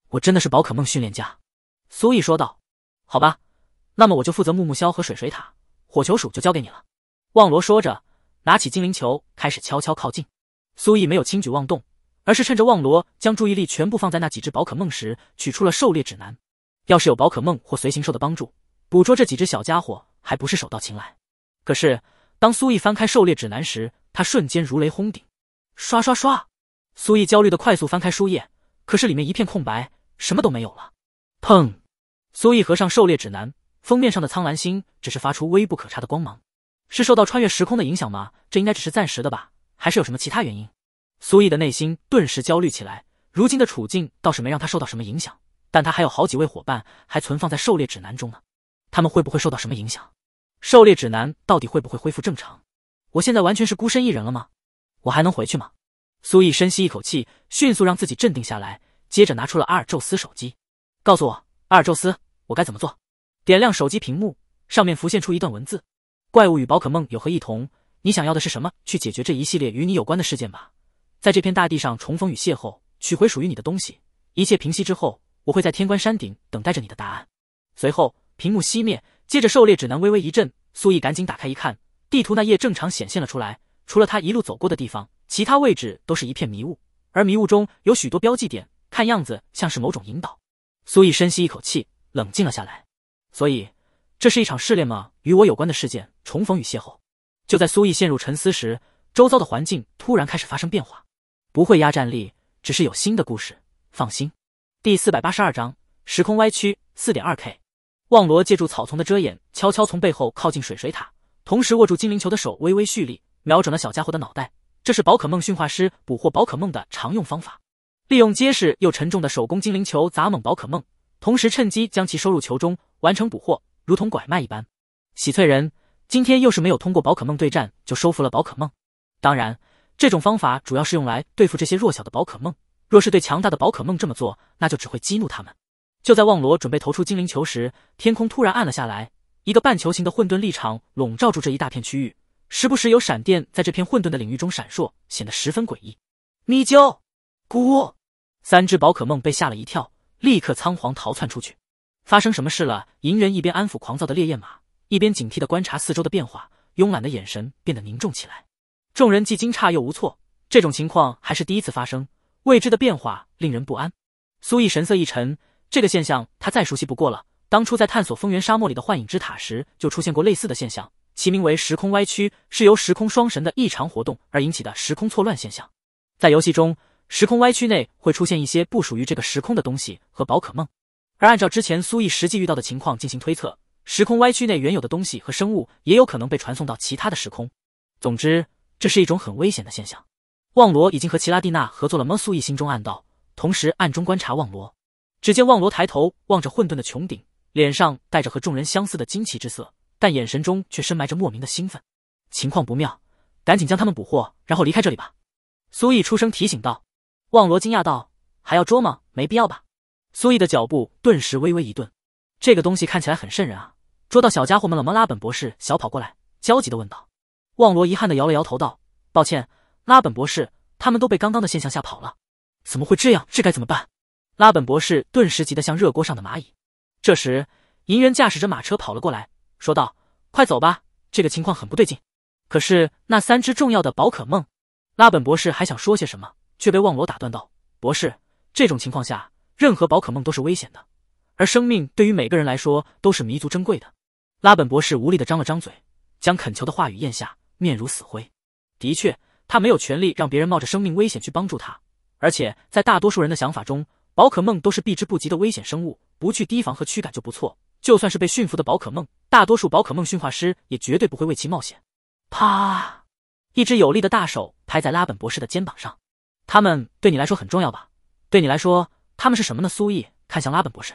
我真的是宝可梦训练家。苏毅说道。好吧，那么我就负责木木萧和水水獭，火球鼠就交给你了。旺罗说着，拿起精灵球，开始悄悄靠近。苏毅没有轻举妄动。而是趁着旺罗将注意力全部放在那几只宝可梦时，取出了狩猎指南。要是有宝可梦或随行兽的帮助，捕捉这几只小家伙还不是手到擒来。可是，当苏毅翻开狩猎指南时，他瞬间如雷轰顶。刷刷刷！苏毅焦虑的快速翻开书页，可是里面一片空白，什么都没有了。砰！苏毅合上狩猎指南，封面上的苍蓝星只是发出微不可察的光芒。是受到穿越时空的影响吗？这应该只是暂时的吧？还是有什么其他原因？苏毅的内心顿时焦虑起来。如今的处境倒是没让他受到什么影响，但他还有好几位伙伴还存放在狩猎指南中呢。他们会不会受到什么影响？狩猎指南到底会不会恢复正常？我现在完全是孤身一人了吗？我还能回去吗？苏毅深吸一口气，迅速让自己镇定下来，接着拿出了阿尔宙斯手机，告诉我阿尔宙斯，我该怎么做？点亮手机屏幕，上面浮现出一段文字：怪物与宝可梦有何异同？你想要的是什么？去解决这一系列与你有关的事件吧。在这片大地上重逢与邂逅，取回属于你的东西。一切平息之后，我会在天关山顶等待着你的答案。随后，屏幕熄灭，接着狩猎指南微微一震，苏毅赶紧打开一看，地图那页正常显现了出来。除了他一路走过的地方，其他位置都是一片迷雾，而迷雾中有许多标记点，看样子像是某种引导。苏毅深吸一口气，冷静了下来。所以，这是一场试炼吗？与我有关的事件，重逢与邂逅。就在苏毅陷入沉思时，周遭的环境突然开始发生变化。不会压战力，只是有新的故事。放心。第四百八十二章时空歪曲四点二 k。望罗借助草丛的遮掩，悄悄从背后靠近水水塔，同时握住精灵球的手微微蓄力，瞄准了小家伙的脑袋。这是宝可梦驯化师捕获宝可梦的常用方法，利用结实又沉重的手工精灵球砸猛宝可梦，同时趁机将其收入球中，完成捕获，如同拐卖一般。喜翠人今天又是没有通过宝可梦对战就收服了宝可梦，当然。这种方法主要是用来对付这些弱小的宝可梦，若是对强大的宝可梦这么做，那就只会激怒他们。就在望罗准备投出精灵球时，天空突然暗了下来，一个半球形的混沌立场笼罩住这一大片区域，时不时有闪电在这片混沌的领域中闪烁，显得十分诡异。咪啾，咕！三只宝可梦被吓了一跳，立刻仓皇逃窜出去。发生什么事了？银人一边安抚狂躁的烈焰马，一边警惕地观察四周的变化，慵懒的眼神变得凝重起来。众人既惊诧又无措，这种情况还是第一次发生，未知的变化令人不安。苏毅神色一沉，这个现象他再熟悉不过了。当初在探索风原沙漠里的幻影之塔时，就出现过类似的现象，其名为时空歪曲，是由时空双神的异常活动而引起的时空错乱现象。在游戏中，时空歪曲内会出现一些不属于这个时空的东西和宝可梦。而按照之前苏毅实际遇到的情况进行推测，时空歪曲内原有的东西和生物也有可能被传送到其他的时空。总之。这是一种很危险的现象。望罗已经和奇拉蒂娜合作了，吗？苏易心中暗道，同时暗中观察望罗。只见望罗抬头望着混沌的穹顶，脸上带着和众人相似的惊奇之色，但眼神中却深埋着莫名的兴奋。情况不妙，赶紧将他们捕获，然后离开这里吧。苏易出声提醒道。望罗惊讶道：“还要捉吗？没必要吧？”苏易的脚步顿时微微一顿。这个东西看起来很渗人啊！捉到小家伙们了？么？拉本博士小跑过来，焦急地问道。望罗遗憾的摇了摇头，道：“抱歉，拉本博士，他们都被刚刚的现象吓跑了。怎么会这样？这该怎么办？”拉本博士顿时急得像热锅上的蚂蚁。这时，银元驾驶着马车跑了过来，说道：“快走吧，这个情况很不对劲。可是那三只重要的宝可梦……”拉本博士还想说些什么，却被望罗打断道：“博士，这种情况下，任何宝可梦都是危险的，而生命对于每个人来说都是弥足珍贵的。”拉本博士无力的张了张嘴，将恳求的话语咽下。面如死灰。的确，他没有权利让别人冒着生命危险去帮助他，而且在大多数人的想法中，宝可梦都是避之不及的危险生物，不去提防和驱赶就不错。就算是被驯服的宝可梦，大多数宝可梦驯化师也绝对不会为其冒险。啪！一只有力的大手拍在拉本博士的肩膀上。他们对你来说很重要吧？对你来说，他们是什么呢？苏毅看向拉本博士，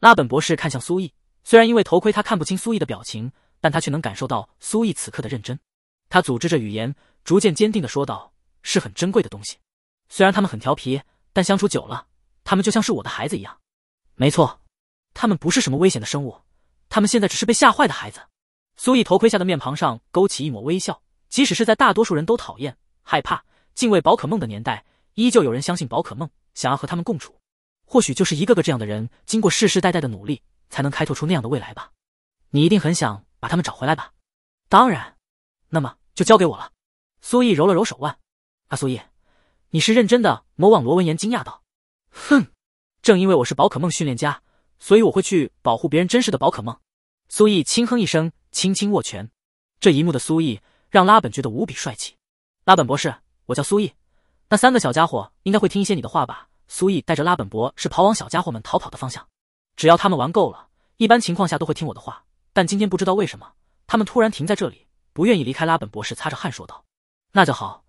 拉本博士看向苏毅。虽然因为头盔他看不清苏毅的表情，但他却能感受到苏毅此刻的认真。他组织着语言，逐渐坚定地说道：“是很珍贵的东西。虽然他们很调皮，但相处久了，他们就像是我的孩子一样。没错，他们不是什么危险的生物，他们现在只是被吓坏的孩子。”苏毅头盔下的面庞上勾起一抹微笑。即使是在大多数人都讨厌、害怕、敬畏宝可梦的年代，依旧有人相信宝可梦，想要和他们共处。或许就是一个个这样的人，经过世世代代的努力，才能开拓出那样的未来吧。你一定很想把他们找回来吧？当然。那么。就交给我了，苏毅揉了揉手腕。阿苏毅，你是认真的？魔王罗文言惊讶道。哼，正因为我是宝可梦训练家，所以我会去保护别人珍视的宝可梦。苏毅轻哼一声，轻轻握拳。这一幕的苏毅让拉本觉得无比帅气。拉本博士，我叫苏毅。那三个小家伙应该会听一些你的话吧？苏毅带着拉本博士跑往小家伙们逃跑的方向。只要他们玩够了，一般情况下都会听我的话。但今天不知道为什么，他们突然停在这里。不愿意离开拉本博士，擦着汗说道：“那就好，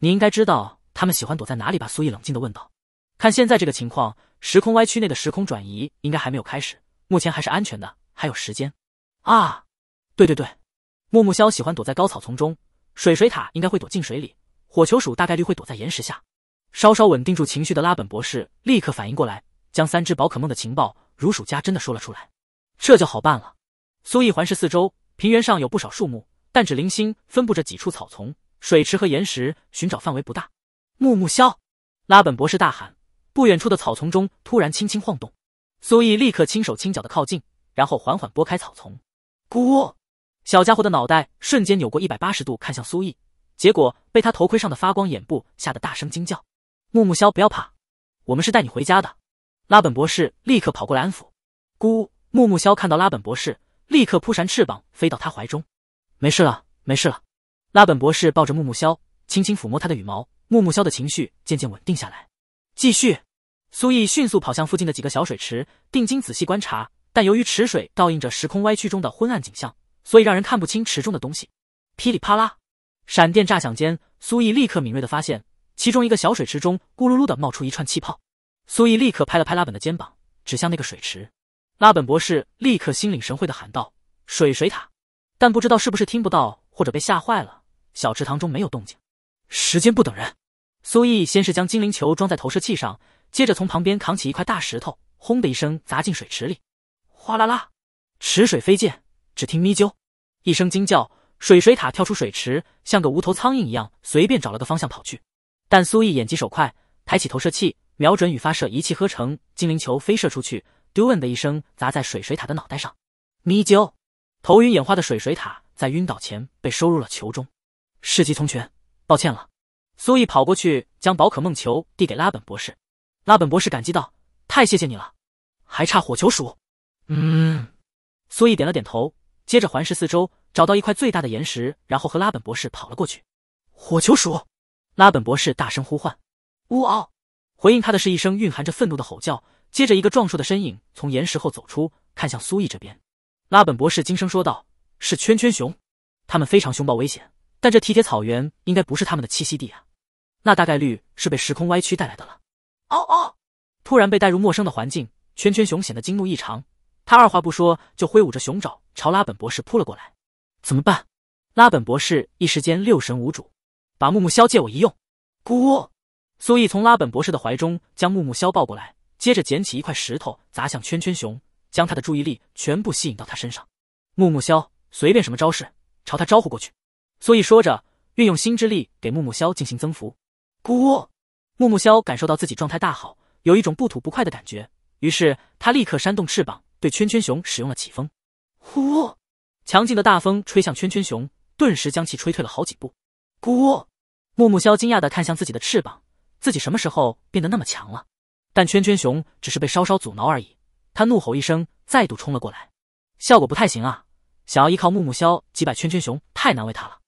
你应该知道他们喜欢躲在哪里吧？”苏毅冷静的问道：“看现在这个情况，时空歪曲内的时空转移应该还没有开始，目前还是安全的，还有时间。”啊！对对对，木木萧喜欢躲在高草丛中，水水獭应该会躲进水里，火球鼠大概率会躲在岩石下。稍稍稳定住情绪的拉本博士立刻反应过来，将三只宝可梦的情报如数家珍的说了出来。这就好办了。苏毅环视四周，平原上有不少树木。但只零星分布着几处草丛、水池和岩石，寻找范围不大。木木萧，拉本博士大喊。不远处的草丛中突然轻轻晃动，苏毅立刻轻手轻脚的靠近，然后缓缓拨开草丛。咕，小家伙的脑袋瞬间扭过一百八十度看向苏毅，结果被他头盔上的发光眼部吓得大声惊叫。木木萧，不要怕，我们是带你回家的。拉本博士立刻跑过来安抚。咕，木木萧看到拉本博士，立刻扑扇翅膀飞到他怀中。没事了，没事了。拉本博士抱着木木萧，轻轻抚摸他的羽毛。木木萧的情绪渐渐稳定下来。继续。苏毅迅速跑向附近的几个小水池，定睛仔细观察。但由于池水倒映着时空歪曲中的昏暗景象，所以让人看不清池中的东西。噼里啪啦，闪电炸响间，苏毅立刻敏锐的发现，其中一个小水池中咕噜噜的冒出一串气泡。苏毅立刻拍了拍拉本的肩膀，指向那个水池。拉本博士立刻心领神会的喊道：“水水塔！”但不知道是不是听不到，或者被吓坏了，小池塘中没有动静。时间不等人，苏毅先是将精灵球装在投射器上，接着从旁边扛起一块大石头，轰的一声砸进水池里，哗啦啦，池水飞溅。只听咪啾一声惊叫，水水塔跳出水池，像个无头苍蝇一样随便找了个方向跑去。但苏毅眼疾手快，抬起投射器，瞄准与发射一气呵成，精灵球飞射出去，嘟恩的一声砸在水水塔的脑袋上，咪啾。头晕眼花的水水獭在晕倒前被收入了球中。事急从权，抱歉了。苏毅跑过去，将宝可梦球递给拉本博士。拉本博士感激道：“太谢谢你了，还差火球鼠。”嗯。苏毅点了点头，接着环视四周，找到一块最大的岩石，然后和拉本博士跑了过去。火球鼠！拉本博士大声呼唤。呜嗷！回应他的是一声蕴含着愤怒的吼叫。接着，一个壮硕的身影从岩石后走出，看向苏毅这边。拉本博士惊声说道：“是圈圈熊，他们非常凶暴危险，但这铁铁草原应该不是他们的栖息地啊，那大概率是被时空歪曲带来的了。”哦哦！突然被带入陌生的环境，圈圈熊显得惊怒异常，他二话不说就挥舞着熊爪朝拉本博士扑了过来。怎么办？拉本博士一时间六神无主。把木木萧借我一用。姑，苏毅从拉本博士的怀中将木木萧抱过来，接着捡起一块石头砸向圈圈熊。将他的注意力全部吸引到他身上，木木萧随便什么招式朝他招呼过去。所以说着，运用心之力给木木萧进行增幅。咕，木木萧感受到自己状态大好，有一种不吐不快的感觉。于是他立刻扇动翅膀，对圈圈熊使用了起风。呼，强劲的大风吹向圈圈熊，顿时将其吹退了好几步。咕，木木萧惊讶地看向自己的翅膀，自己什么时候变得那么强了？但圈圈熊只是被稍稍阻挠而已。他怒吼一声，再度冲了过来，效果不太行啊！想要依靠木木萧击败圈圈熊，太难为他了。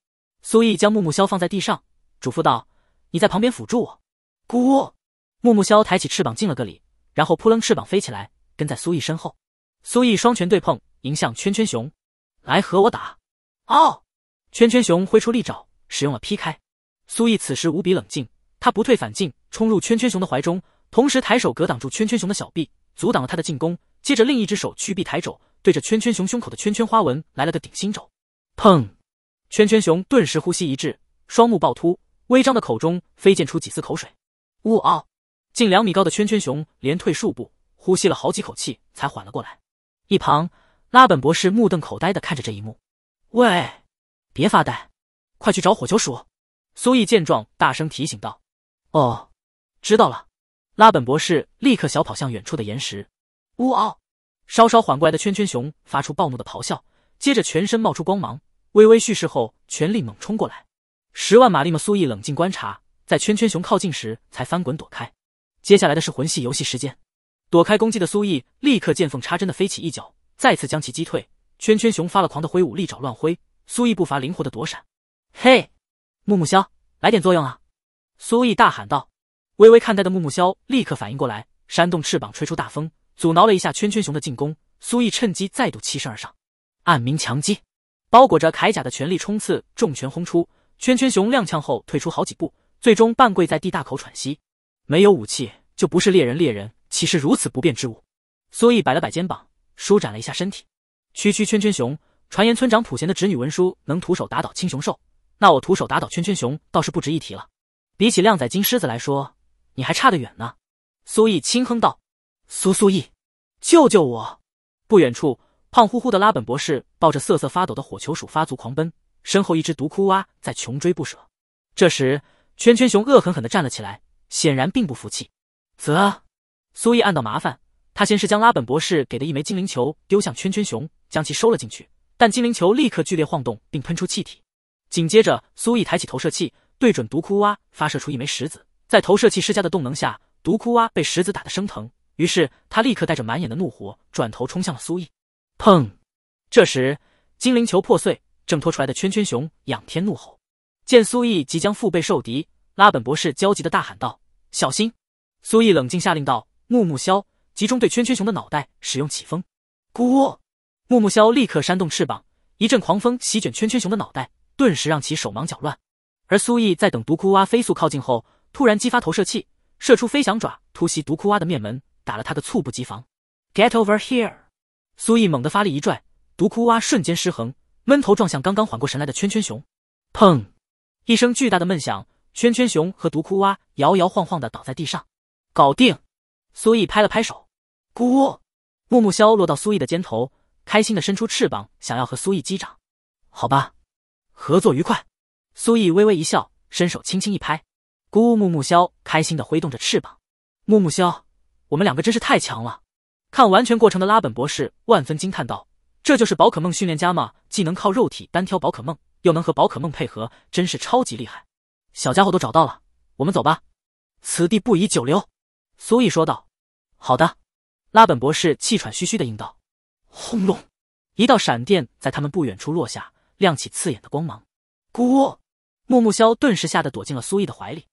苏毅将木木萧放在地上，嘱咐道：“你在旁边辅助我。”“姑。”木木萧抬起翅膀，敬了个礼，然后扑棱翅膀飞起来，跟在苏毅身后。苏毅双拳对碰，迎向圈圈熊，来和我打！哦！圈圈熊挥出利爪，使用了劈开。苏毅此时无比冷静，他不退反进，冲入圈圈熊的怀中，同时抬手格挡住圈圈熊的小臂。阻挡了他的进攻，接着另一只手屈臂抬肘，对着圈圈熊胸口的圈圈花纹来了个顶心肘，砰！圈圈熊顿时呼吸一滞，双目暴突，微张的口中飞溅出几丝口水。呜嗷！近两米高的圈圈熊连退数步，呼吸了好几口气才缓了过来。一旁拉本博士目瞪口呆的看着这一幕，喂，别发呆，快去找火球鼠！苏毅见状大声提醒道。哦，知道了。拉本博士立刻小跑向远处的岩石。呜嗷！稍稍缓过来的圈圈熊发出暴怒的咆哮，接着全身冒出光芒，微微蓄势后全力猛冲过来。十万马力嘛，苏毅冷静观察，在圈圈熊靠近时才翻滚躲开。接下来的是魂系游戏时间，躲开攻击的苏毅立刻见缝插针的飞起一脚，再次将其击退。圈圈熊发了狂的挥舞利爪乱挥，苏毅步伐灵活的躲闪。嘿，木木萧，来点作用啊！苏毅大喊道。微微看待的木木萧立刻反应过来，扇动翅膀吹出大风，阻挠了一下圈圈熊的进攻。苏毅趁机再度欺身而上，暗鸣强击，包裹着铠甲的全力冲刺，重拳轰出。圈圈熊踉跄后退出好几步，最终半跪在地，大口喘息。没有武器就不是猎人，猎人岂是如此不便之物？苏毅摆了摆肩膀，舒展了一下身体。区区圈圈熊，传言村长普贤的侄女文书能徒手打倒青熊兽，那我徒手打倒圈圈熊倒是不值一提了。比起靓仔金狮子来说，你还差得远呢，苏毅轻哼道。苏苏毅，救救我！不远处，胖乎乎的拉本博士抱着瑟瑟发抖的火球鼠发足狂奔，身后一只毒窟蛙在穷追不舍。这时，圈圈熊恶狠狠地站了起来，显然并不服气。啧，苏毅暗道麻烦。他先是将拉本博士给的一枚精灵球丢向圈圈熊，将其收了进去，但精灵球立刻剧烈晃动，并喷出气体。紧接着，苏毅抬起投射器，对准毒窟蛙发射出一枚石子。在投射器施加的动能下，毒枯蛙被石子打得生疼。于是他立刻带着满眼的怒火，转头冲向了苏毅。砰！这时精灵球破碎，挣脱出来的圈圈熊仰天怒吼。见苏毅即将腹背受敌，拉本博士焦急的大喊道：“小心！”苏毅冷静下令道：“木木枭，集中对圈圈熊的脑袋使用起风。”咕！木木枭立刻扇动翅膀，一阵狂风席卷圈圈熊的脑袋，顿时让其手忙脚乱。而苏毅在等毒枯蛙飞速靠近后。突然激发投射器，射出飞翔爪突袭毒窟蛙的面门，打了他个猝不及防。Get over here！苏毅猛地发力一拽，毒窟蛙瞬间失衡，闷头撞向刚刚缓过神来的圈圈熊。砰！一声巨大的闷响，圈圈熊和毒窟蛙摇摇晃晃的倒在地上。搞定！苏毅拍了拍手。咕！木木萧落到苏毅的肩头，开心的伸出翅膀想要和苏毅击掌。好吧，合作愉快。苏毅微微一笑，伸手轻轻一拍。咕木木萧开心的挥动着翅膀，木木萧，我们两个真是太强了！看完全过程的拉本博士万分惊叹道：“这就是宝可梦训练家吗？既能靠肉体单挑宝可梦，又能和宝可梦配合，真是超级厉害！”小家伙都找到了，我们走吧，此地不宜久留。”苏毅说道。“好的。”拉本博士气喘吁吁的应道。轰隆，一道闪电在他们不远处落下，亮起刺眼的光芒。咕木木萧顿时吓得躲进了苏毅的怀里。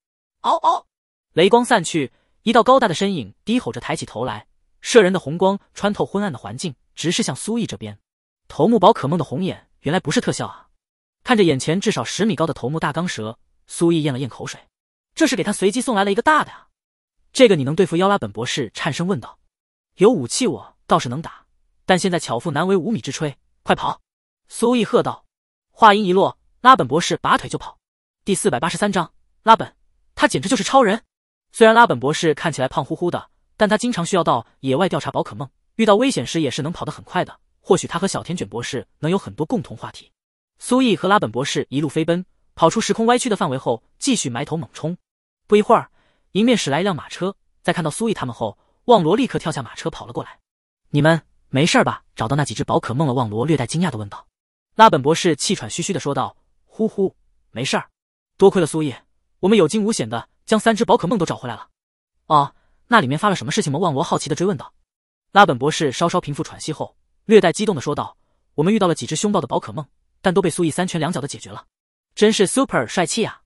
嗷嗷！雷光散去，一道高大的身影低吼着抬起头来，摄人的红光穿透昏暗的环境，直视向苏毅这边。头目宝可梦的红眼原来不是特效啊！看着眼前至少十米高的头目大钢蛇，苏毅咽了咽口水，这是给他随机送来了一个大的啊！这个你能对付？妖拉本博士颤声问道。有武器我倒是能打，但现在巧妇难为无米之炊，快跑！苏毅喝道。话音一落，拉本博士拔腿就跑。第四百八十三章拉本。他简直就是超人。虽然拉本博士看起来胖乎乎的，但他经常需要到野外调查宝可梦，遇到危险时也是能跑得很快的。或许他和小田卷博士能有很多共同话题。苏毅和拉本博士一路飞奔，跑出时空歪曲的范围后，继续埋头猛冲。不一会儿，迎面驶来一辆马车，在看到苏毅他们后，望罗立刻跳下马车跑了过来。“你们没事吧？找到那几只宝可梦了？”望罗略带惊讶的问道。拉本博士气喘吁吁的说道：“呼呼，没事，多亏了苏毅。”我们有惊无险的将三只宝可梦都找回来了。哦，那里面发了什么事情吗？望罗好奇的追问道。拉本博士稍稍平复喘息后，略带激动的说道：“我们遇到了几只凶暴的宝可梦，但都被苏毅三拳两脚的解决了，真是 super 帅气啊！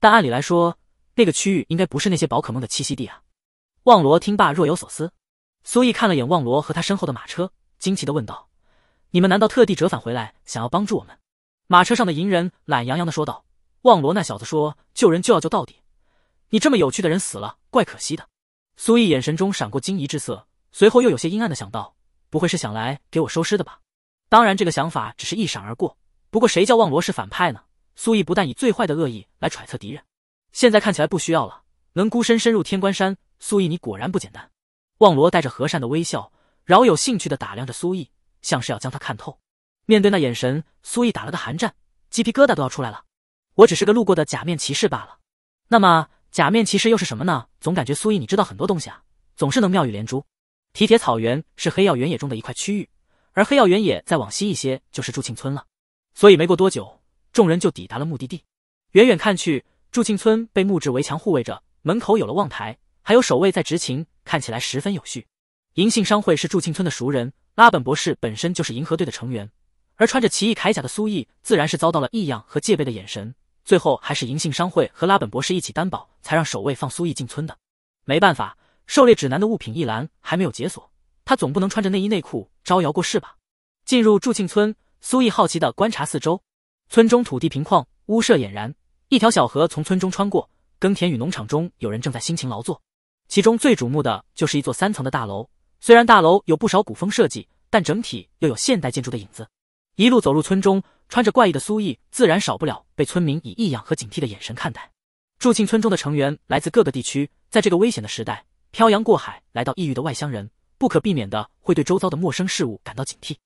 但按理来说，那个区域应该不是那些宝可梦的栖息地啊。”望罗听罢若有所思。苏毅看了眼望罗和他身后的马车，惊奇的问道：“你们难道特地折返回来，想要帮助我们？”马车上的银人懒洋洋的说道。望罗那小子说：“救人就要救到底，你这么有趣的人死了，怪可惜的。”苏毅眼神中闪过惊疑之色，随后又有些阴暗的想到：“不会是想来给我收尸的吧？”当然，这个想法只是一闪而过。不过谁叫望罗是反派呢？苏毅不但以最坏的恶意来揣测敌人，现在看起来不需要了。能孤身深入天关山，苏毅你果然不简单。望罗带着和善的微笑，饶有兴趣的打量着苏毅，像是要将他看透。面对那眼神，苏毅打了个寒战，鸡皮疙瘩都要出来了。我只是个路过的假面骑士罢了。那么假面骑士又是什么呢？总感觉苏毅你知道很多东西啊，总是能妙语连珠。提铁草原是黑曜原野中的一块区域，而黑曜原野再往西一些就是祝庆村了。所以没过多久，众人就抵达了目的地。远远看去，祝庆村被木质围墙护卫着，门口有了望台，还有守卫在执勤，看起来十分有序。银杏商会是祝庆村的熟人，拉本博士本身就是银河队的成员，而穿着奇异铠甲的苏毅自然是遭到了异样和戒备的眼神。最后还是银杏商会和拉本博士一起担保，才让守卫放苏毅进村的。没办法，狩猎指南的物品一栏还没有解锁，他总不能穿着内衣内裤招摇过市吧？进入祝庆村，苏毅好奇的观察四周。村中土地平旷，屋舍俨然，一条小河从村中穿过，耕田与农场中有人正在辛勤劳作。其中最瞩目的就是一座三层的大楼，虽然大楼有不少古风设计，但整体又有现代建筑的影子。一路走入村中。穿着怪异的苏毅自然少不了被村民以异样和警惕的眼神看待。祝庆村中的成员来自各个地区，在这个危险的时代，漂洋过海来到异域的外乡人不可避免的会对周遭的陌生事物感到警惕。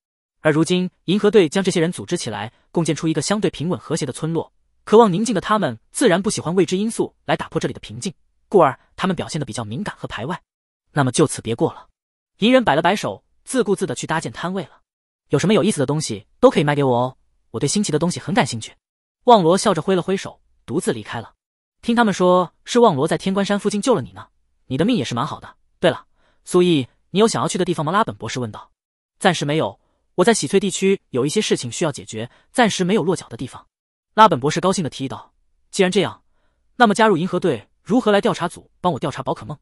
而如今银河队将这些人组织起来，共建出一个相对平稳和谐的村落。渴望宁静的他们自然不喜欢未知因素来打破这里的平静，故而他们表现的比较敏感和排外。那么就此别过了，银人摆了摆手，自顾自的去搭建摊位了。有什么有意思的东西都可以卖给我哦。我对新奇的东西很感兴趣，望罗笑着挥了挥手，独自离开了。听他们说是望罗在天关山附近救了你呢，你的命也是蛮好的。对了，苏毅，你有想要去的地方吗？拉本博士问道。暂时没有，我在喜翠地区有一些事情需要解决，暂时没有落脚的地方。拉本博士高兴的提议道，既然这样，那么加入银河队，如何来调查组帮我调查宝可梦？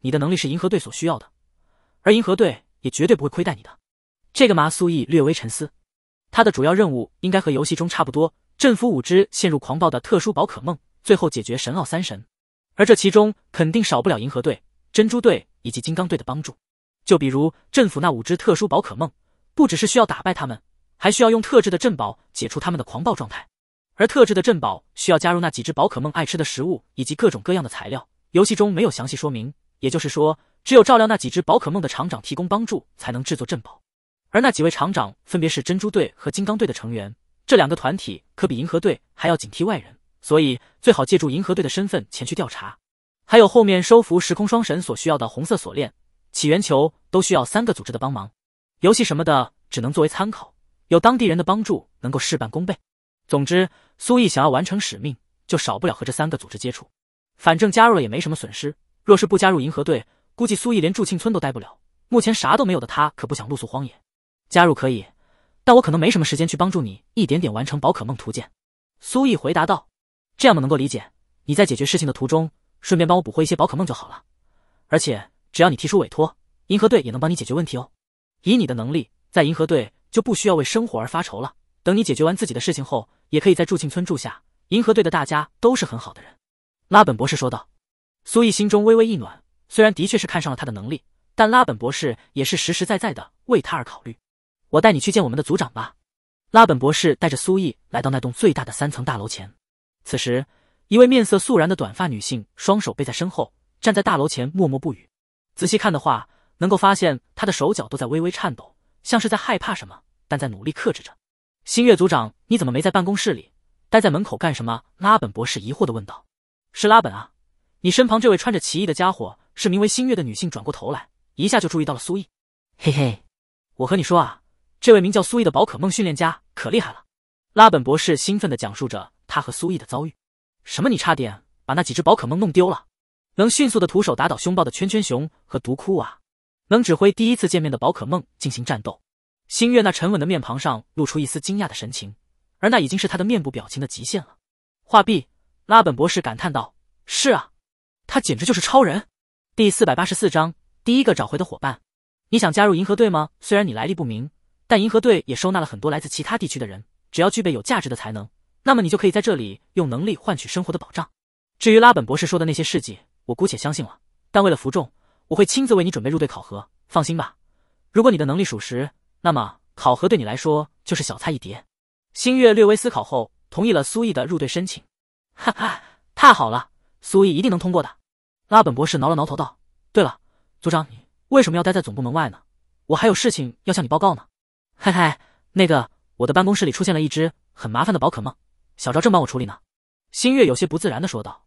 你的能力是银河队所需要的，而银河队也绝对不会亏待你的。这个嘛，苏毅略微沉思。他的主要任务应该和游戏中差不多，镇服五只陷入狂暴的特殊宝可梦，最后解决神奥三神。而这其中肯定少不了银河队、珍珠队以及金刚队的帮助。就比如镇府那五只特殊宝可梦，不只是需要打败他们，还需要用特制的镇宝解除他们的狂暴状态。而特制的镇宝需要加入那几只宝可梦爱吃的食物以及各种各样的材料，游戏中没有详细说明，也就是说，只有照料那几只宝可梦的厂长提供帮助，才能制作镇宝。而那几位厂长分别是珍珠队和金刚队的成员，这两个团体可比银河队还要警惕外人，所以最好借助银河队的身份前去调查。还有后面收服时空双神所需要的红色锁链、起源球，都需要三个组织的帮忙。游戏什么的只能作为参考，有当地人的帮助能够事半功倍。总之，苏毅想要完成使命，就少不了和这三个组织接触。反正加入了也没什么损失。若是不加入银河队，估计苏毅连祝庆村都待不了。目前啥都没有的他可不想露宿荒野。加入可以，但我可能没什么时间去帮助你一点点完成宝可梦图鉴。苏毅回答道：“这样嘛，能够理解。你在解决事情的途中，顺便帮我捕获一些宝可梦就好了。而且只要你提出委托，银河队也能帮你解决问题哦。以你的能力，在银河队就不需要为生活而发愁了。等你解决完自己的事情后，也可以在祝庆村住下。银河队的大家都是很好的人。”拉本博士说道。苏毅心中微微一暖，虽然的确是看上了他的能力，但拉本博士也是实实在在的为他而考虑。我带你去见我们的组长吧。拉本博士带着苏毅来到那栋最大的三层大楼前。此时，一位面色肃然的短发女性，双手背在身后，站在大楼前默默不语。仔细看的话，能够发现她的手脚都在微微颤抖，像是在害怕什么，但在努力克制着。新月组长，你怎么没在办公室里？待在门口干什么？拉本博士疑惑的问道。是拉本啊，你身旁这位穿着奇异的家伙是名为新月的女性。转过头来，一下就注意到了苏毅。嘿嘿，我和你说啊。这位名叫苏毅的宝可梦训练家可厉害了，拉本博士兴奋地讲述着他和苏毅的遭遇。什么？你差点把那几只宝可梦弄丢了？能迅速的徒手打倒凶暴的圈圈熊和毒窟娃，能指挥第一次见面的宝可梦进行战斗。星月那沉稳的面庞上露出一丝惊讶的神情，而那已经是他的面部表情的极限了。画壁，拉本博士感叹道：“是啊，他简直就是超人。”第四百八十四章第一个找回的伙伴，你想加入银河队吗？虽然你来历不明。但银河队也收纳了很多来自其他地区的人，只要具备有价值的才能，那么你就可以在这里用能力换取生活的保障。至于拉本博士说的那些事迹，我姑且相信了。但为了服众，我会亲自为你准备入队考核。放心吧，如果你的能力属实，那么考核对你来说就是小菜一碟。星月略微思考后，同意了苏毅的入队申请。哈哈，太好了，苏毅一定能通过的。拉本博士挠了挠头道：“对了，组长，你为什么要待在总部门外呢？我还有事情要向你报告呢。”嗨嗨，那个，我的办公室里出现了一只很麻烦的宝可梦，小赵正帮我处理呢。星月有些不自然的说道。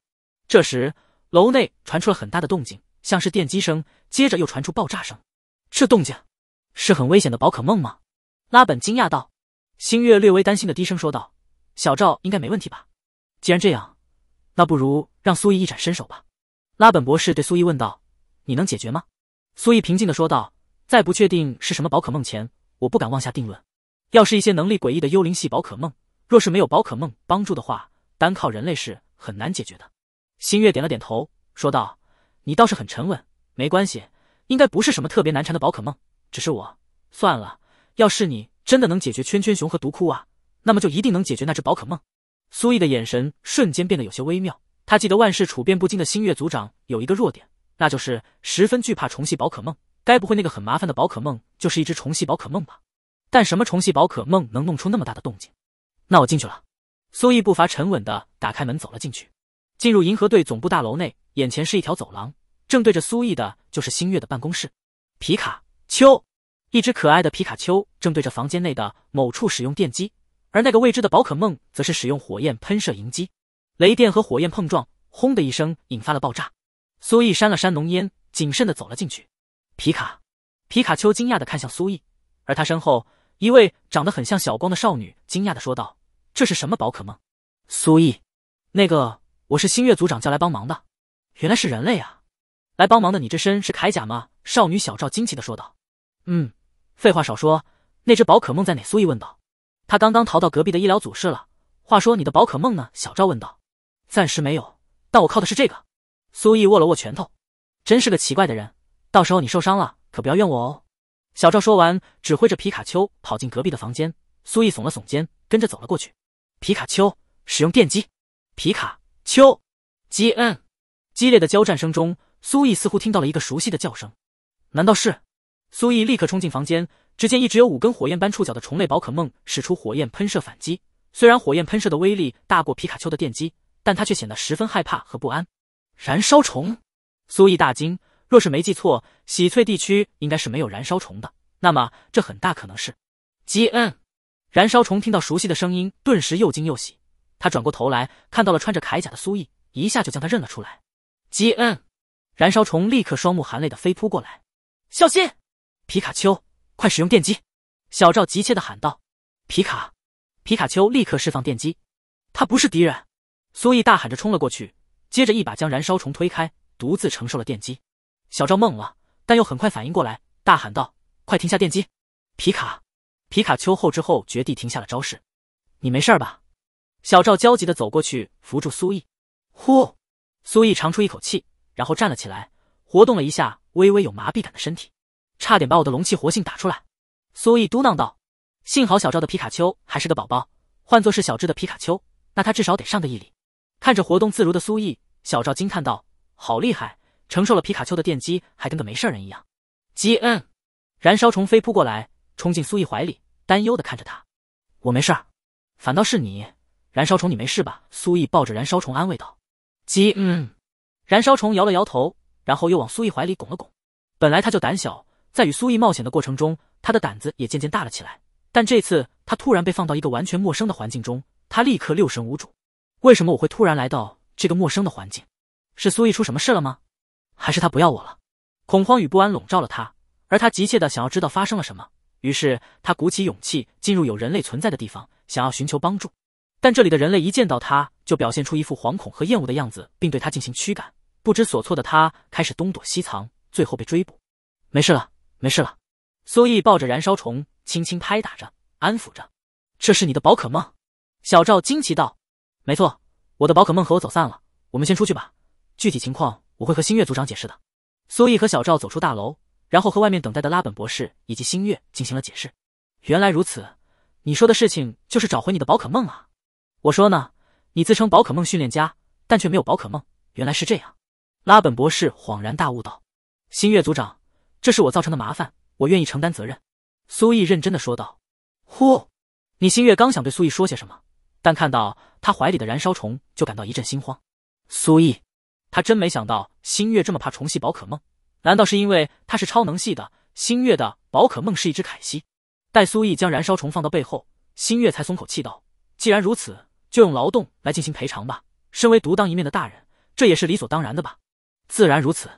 这时，楼内传出了很大的动静，像是电击声，接着又传出爆炸声。这动静，是很危险的宝可梦吗？拉本惊讶道。星月略微担心的低声说道：“小赵应该没问题吧？既然这样，那不如让苏毅一展身手吧。”拉本博士对苏毅问道：“你能解决吗？”苏毅平静的说道：“在不确定是什么宝可梦前。”我不敢妄下定论，要是一些能力诡异的幽灵系宝可梦，若是没有宝可梦帮助的话，单靠人类是很难解决的。新月点了点头，说道：“你倒是很沉稳，没关系，应该不是什么特别难缠的宝可梦。只是我算了，要是你真的能解决圈圈熊和毒窟啊，那么就一定能解决那只宝可梦。”苏毅的眼神瞬间变得有些微妙，他记得万事处变不惊的新月族长有一个弱点，那就是十分惧怕虫系宝可梦。该不会那个很麻烦的宝可梦就是一只虫系宝可梦吧？但什么虫系宝可梦能弄出那么大的动静？那我进去了。苏毅步伐沉稳的打开门走了进去。进入银河队总部大楼内，眼前是一条走廊，正对着苏毅的就是星月的办公室。皮卡丘，一只可爱的皮卡丘正对着房间内的某处使用电击，而那个未知的宝可梦则是使用火焰喷射迎击，雷电和火焰碰撞，轰的一声引发了爆炸。苏毅扇了扇浓烟，谨慎的走了进去。皮卡，皮卡丘惊讶的看向苏毅，而他身后一位长得很像小光的少女惊讶的说道：“这是什么宝可梦？”苏毅，那个我是星月族长叫来帮忙的，原来是人类啊！来帮忙的你这身是铠甲吗？”少女小赵惊奇的说道。“嗯，废话少说，那只宝可梦在哪？”苏毅问道。“他刚刚逃到隔壁的医疗组室了。”“话说你的宝可梦呢？”小赵问道。“暂时没有，但我靠的是这个。”苏毅握了握拳头，“真是个奇怪的人。”到时候你受伤了，可不要怨我哦！小赵说完，指挥着皮卡丘跑进隔壁的房间。苏毅耸了耸肩，跟着走了过去。皮卡丘，使用电击！皮卡丘，击嗯。激烈的交战声中，苏毅似乎听到了一个熟悉的叫声。难道是？苏毅立刻冲进房间，只见一只有五根火焰般触角的虫类宝可梦使出火焰喷射反击。虽然火焰喷射的威力大过皮卡丘的电击，但它却显得十分害怕和不安。燃烧虫！苏毅大惊。若是没记错，喜翠地区应该是没有燃烧虫的。那么，这很大可能是基恩。燃烧虫听到熟悉的声音，顿时又惊又喜。他转过头来，看到了穿着铠甲的苏毅，一下就将他认了出来。基恩，燃烧虫立刻双目含泪的飞扑过来。小心！皮卡丘，快使用电击！小赵急切的喊道。皮卡，皮卡丘立刻释放电击。他不是敌人！苏毅大喊着冲了过去，接着一把将燃烧虫推开，独自承受了电击。小赵懵了，但又很快反应过来，大喊道：“快停下电击！”皮卡，皮卡丘后知后觉地停下了招式。“你没事吧？”小赵焦急地走过去扶住苏毅。呼，苏毅长出一口气，然后站了起来，活动了一下微微有麻痹感的身体，差点把我的龙气活性打出来。苏毅嘟囔道：“幸好小赵的皮卡丘还是个宝宝，换作是小智的皮卡丘，那他至少得上个亿里。”看着活动自如的苏毅，小赵惊叹道：“好厉害！”承受了皮卡丘的电击，还跟个没事人一样。基恩，燃烧虫飞扑过来，冲进苏毅怀里，担忧的看着他。我没事，反倒是你，燃烧虫，你没事吧？苏毅抱着燃烧虫安慰道。基恩，燃烧虫摇了摇头，然后又往苏毅怀里拱了拱。本来他就胆小，在与苏毅冒险的过程中，他的胆子也渐渐大了起来。但这次他突然被放到一个完全陌生的环境中，他立刻六神无主。为什么我会突然来到这个陌生的环境？是苏毅出什么事了吗？还是他不要我了，恐慌与不安笼罩了他，而他急切的想要知道发生了什么。于是他鼓起勇气进入有人类存在的地方，想要寻求帮助。但这里的人类一见到他就表现出一副惶恐和厌恶的样子，并对他进行驱赶。不知所措的他开始东躲西藏，最后被追捕。没事了，没事了。苏毅抱着燃烧虫，轻轻拍打着，安抚着。这是你的宝可梦？小赵惊奇道。没错，我的宝可梦和我走散了。我们先出去吧。具体情况。我会和星月组长解释的。苏毅和小赵走出大楼，然后和外面等待的拉本博士以及星月进行了解释。原来如此，你说的事情就是找回你的宝可梦啊！我说呢，你自称宝可梦训练家，但却没有宝可梦，原来是这样。拉本博士恍然大悟道：“星月组长，这是我造成的麻烦，我愿意承担责任。”苏毅认真的说道。呼，你星月刚想对苏毅说些什么，但看到他怀里的燃烧虫就感到一阵心慌。苏毅。他真没想到星月这么怕虫系宝可梦，难道是因为他是超能系的？星月的宝可梦是一只凯西。待苏毅将燃烧虫放到背后，星月才松口气道：“既然如此，就用劳动来进行赔偿吧。身为独当一面的大人，这也是理所当然的吧？”“自然如此。”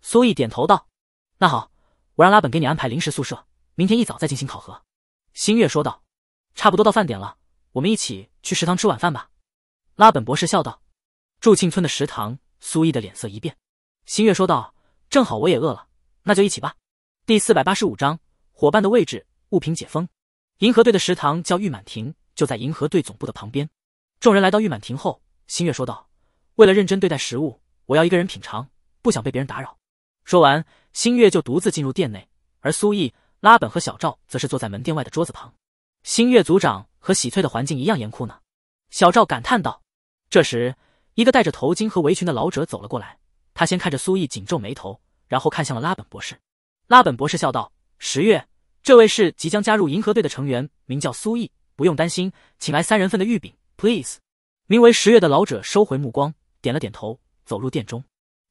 苏毅点头道。“那好，我让拉本给你安排临时宿舍，明天一早再进行考核。”星月说道。“差不多到饭点了，我们一起去食堂吃晚饭吧。”拉本博士笑道。祝庆村的食堂。苏毅的脸色一变，新月说道：“正好我也饿了，那就一起吧。”第四百八十五章伙伴的位置物品解封。银河队的食堂叫玉满庭，就在银河队总部的旁边。众人来到玉满庭后，新月说道：“为了认真对待食物，我要一个人品尝，不想被别人打扰。”说完，新月就独自进入店内，而苏毅、拉本和小赵则是坐在门店外的桌子旁。新月组长和喜翠的环境一样严酷呢，小赵感叹道。这时，一个戴着头巾和围裙的老者走了过来，他先看着苏毅紧皱眉头，然后看向了拉本博士。拉本博士笑道：“十月，这位是即将加入银河队的成员，名叫苏毅。不用担心，请来三人份的玉饼，please。”名为十月的老者收回目光，点了点头，走入店中。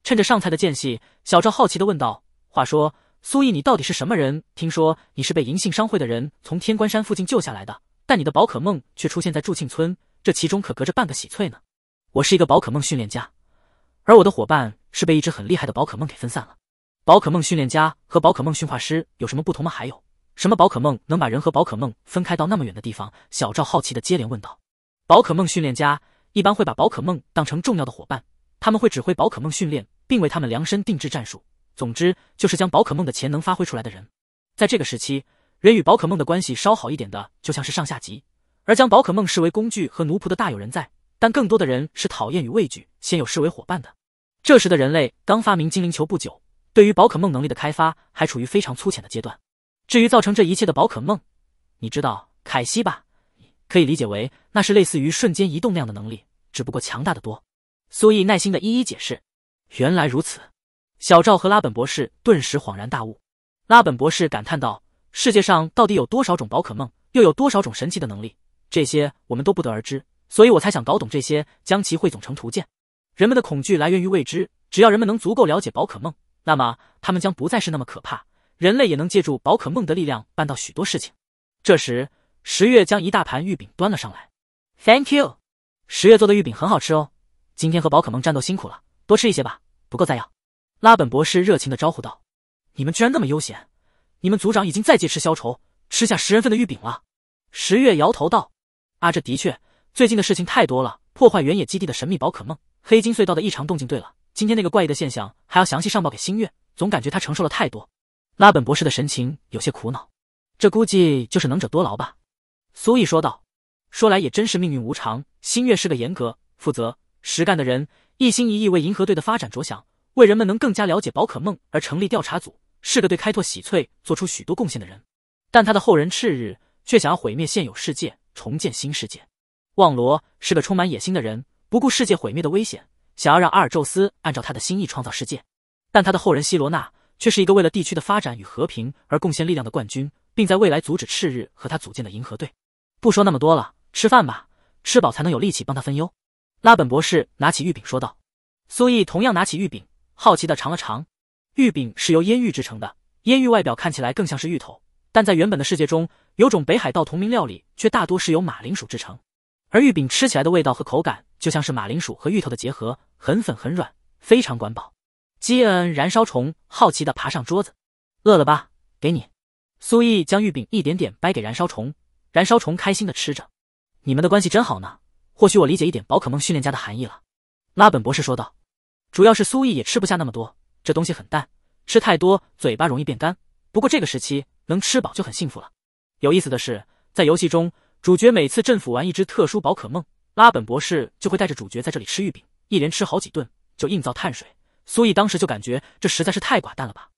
趁着上菜的间隙，小赵好奇地问道：“话说，苏毅，你到底是什么人？听说你是被银杏商会的人从天官山附近救下来的，但你的宝可梦却出现在祝庆村，这其中可隔着半个喜翠呢。”我是一个宝可梦训练家，而我的伙伴是被一只很厉害的宝可梦给分散了。宝可梦训练家和宝可梦驯化师有什么不同吗？还有什么宝可梦能把人和宝可梦分开到那么远的地方？小赵好奇的接连问道。宝可梦训练家一般会把宝可梦当成重要的伙伴，他们会指挥宝可梦训练，并为他们量身定制战术。总之就是将宝可梦的潜能发挥出来的人。在这个时期，人与宝可梦的关系稍好一点的，就像是上下级，而将宝可梦视为工具和奴仆的大有人在。但更多的人是讨厌与畏惧，先有视为伙伴的。这时的人类刚发明精灵球不久，对于宝可梦能力的开发还处于非常粗浅的阶段。至于造成这一切的宝可梦，你知道凯西吧？可以理解为那是类似于瞬间移动那样的能力，只不过强大的多。苏毅耐心的一一解释。原来如此，小赵和拉本博士顿时恍然大悟。拉本博士感叹道：“世界上到底有多少种宝可梦，又有多少种神奇的能力？这些我们都不得而知。”所以我才想搞懂这些，将其汇总成图鉴。人们的恐惧来源于未知，只要人们能足够了解宝可梦，那么他们将不再是那么可怕。人类也能借助宝可梦的力量办到许多事情。这时，十月将一大盘玉饼端了上来。Thank you，十月做的玉饼很好吃哦。今天和宝可梦战斗辛苦了，多吃一些吧，不够再要。拉本博士热情的招呼道：“你们居然那么悠闲？你们组长已经在借吃消愁，吃下十人份的玉饼了。”十月摇头道：“啊，这的确。”最近的事情太多了，破坏原野基地的神秘宝可梦，黑金隧道的异常动静。对了，今天那个怪异的现象还要详细上报给新月，总感觉他承受了太多。拉本博士的神情有些苦恼，这估计就是能者多劳吧。苏毅说道。说来也真是命运无常，新月是个严格、负责、实干的人，一心一意为银河队的发展着想，为人们能更加了解宝可梦而成立调查组，是个对开拓喜翠做出许多贡献的人。但他的后人赤日却想要毁灭现有世界，重建新世界。旺罗是个充满野心的人，不顾世界毁灭的危险，想要让阿尔宙斯按照他的心意创造世界。但他的后人希罗娜却是一个为了地区的发展与和平而贡献力量的冠军，并在未来阻止赤日和他组建的银河队。不说那么多了，吃饭吧，吃饱才能有力气帮他分忧。拉本博士拿起玉饼说道。苏毅同样拿起玉饼，好奇地尝了尝。玉饼是由烟玉制成的，烟玉外表看起来更像是芋头，但在原本的世界中，有种北海道同名料理却大多是由马铃薯制成。而玉饼吃起来的味道和口感就像是马铃薯和芋头的结合，很粉很软，非常管饱。基恩燃烧虫好奇的爬上桌子，饿了吧？给你。苏毅将玉饼一点点掰给燃烧虫，燃烧虫开心的吃着。你们的关系真好呢。或许我理解一点宝可梦训练家的含义了。拉本博士说道。主要是苏毅也吃不下那么多，这东西很淡，吃太多嘴巴容易变干。不过这个时期能吃饱就很幸福了。有意思的是，在游戏中。主角每次镇抚完一只特殊宝可梦，拉本博士就会带着主角在这里吃玉饼，一连吃好几顿就硬造碳水。苏毅当时就感觉这实在是太寡淡了吧。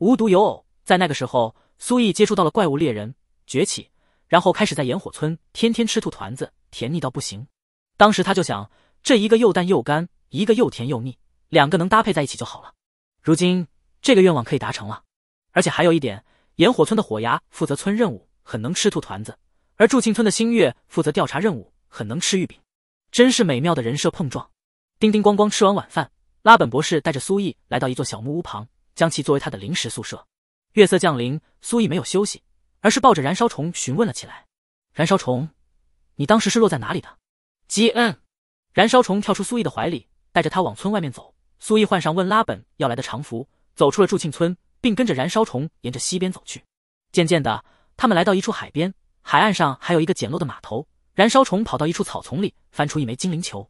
无独有偶，在那个时候，苏毅接触到了《怪物猎人：崛起》，然后开始在炎火村天天吃兔团子，甜腻到不行。当时他就想，这一个又淡又干，一个又甜又腻，两个能搭配在一起就好了。如今这个愿望可以达成了，而且还有一点，炎火村的火牙负责村任务，很能吃兔团子。而祝庆村的星月负责调查任务，很能吃玉饼，真是美妙的人设碰撞。叮叮咣咣吃完晚饭，拉本博士带着苏毅来到一座小木屋旁，将其作为他的临时宿舍。月色降临，苏毅没有休息，而是抱着燃烧虫询问了起来：“燃烧虫，你当时是落在哪里的？”基恩，燃烧虫跳出苏毅的怀里，带着他往村外面走。苏毅换上问拉本要来的长服，走出了祝庆村，并跟着燃烧虫沿着西边走去。渐渐的，他们来到一处海边。海岸上还有一个简陋的码头。燃烧虫跑到一处草丛里，翻出一枚精灵球。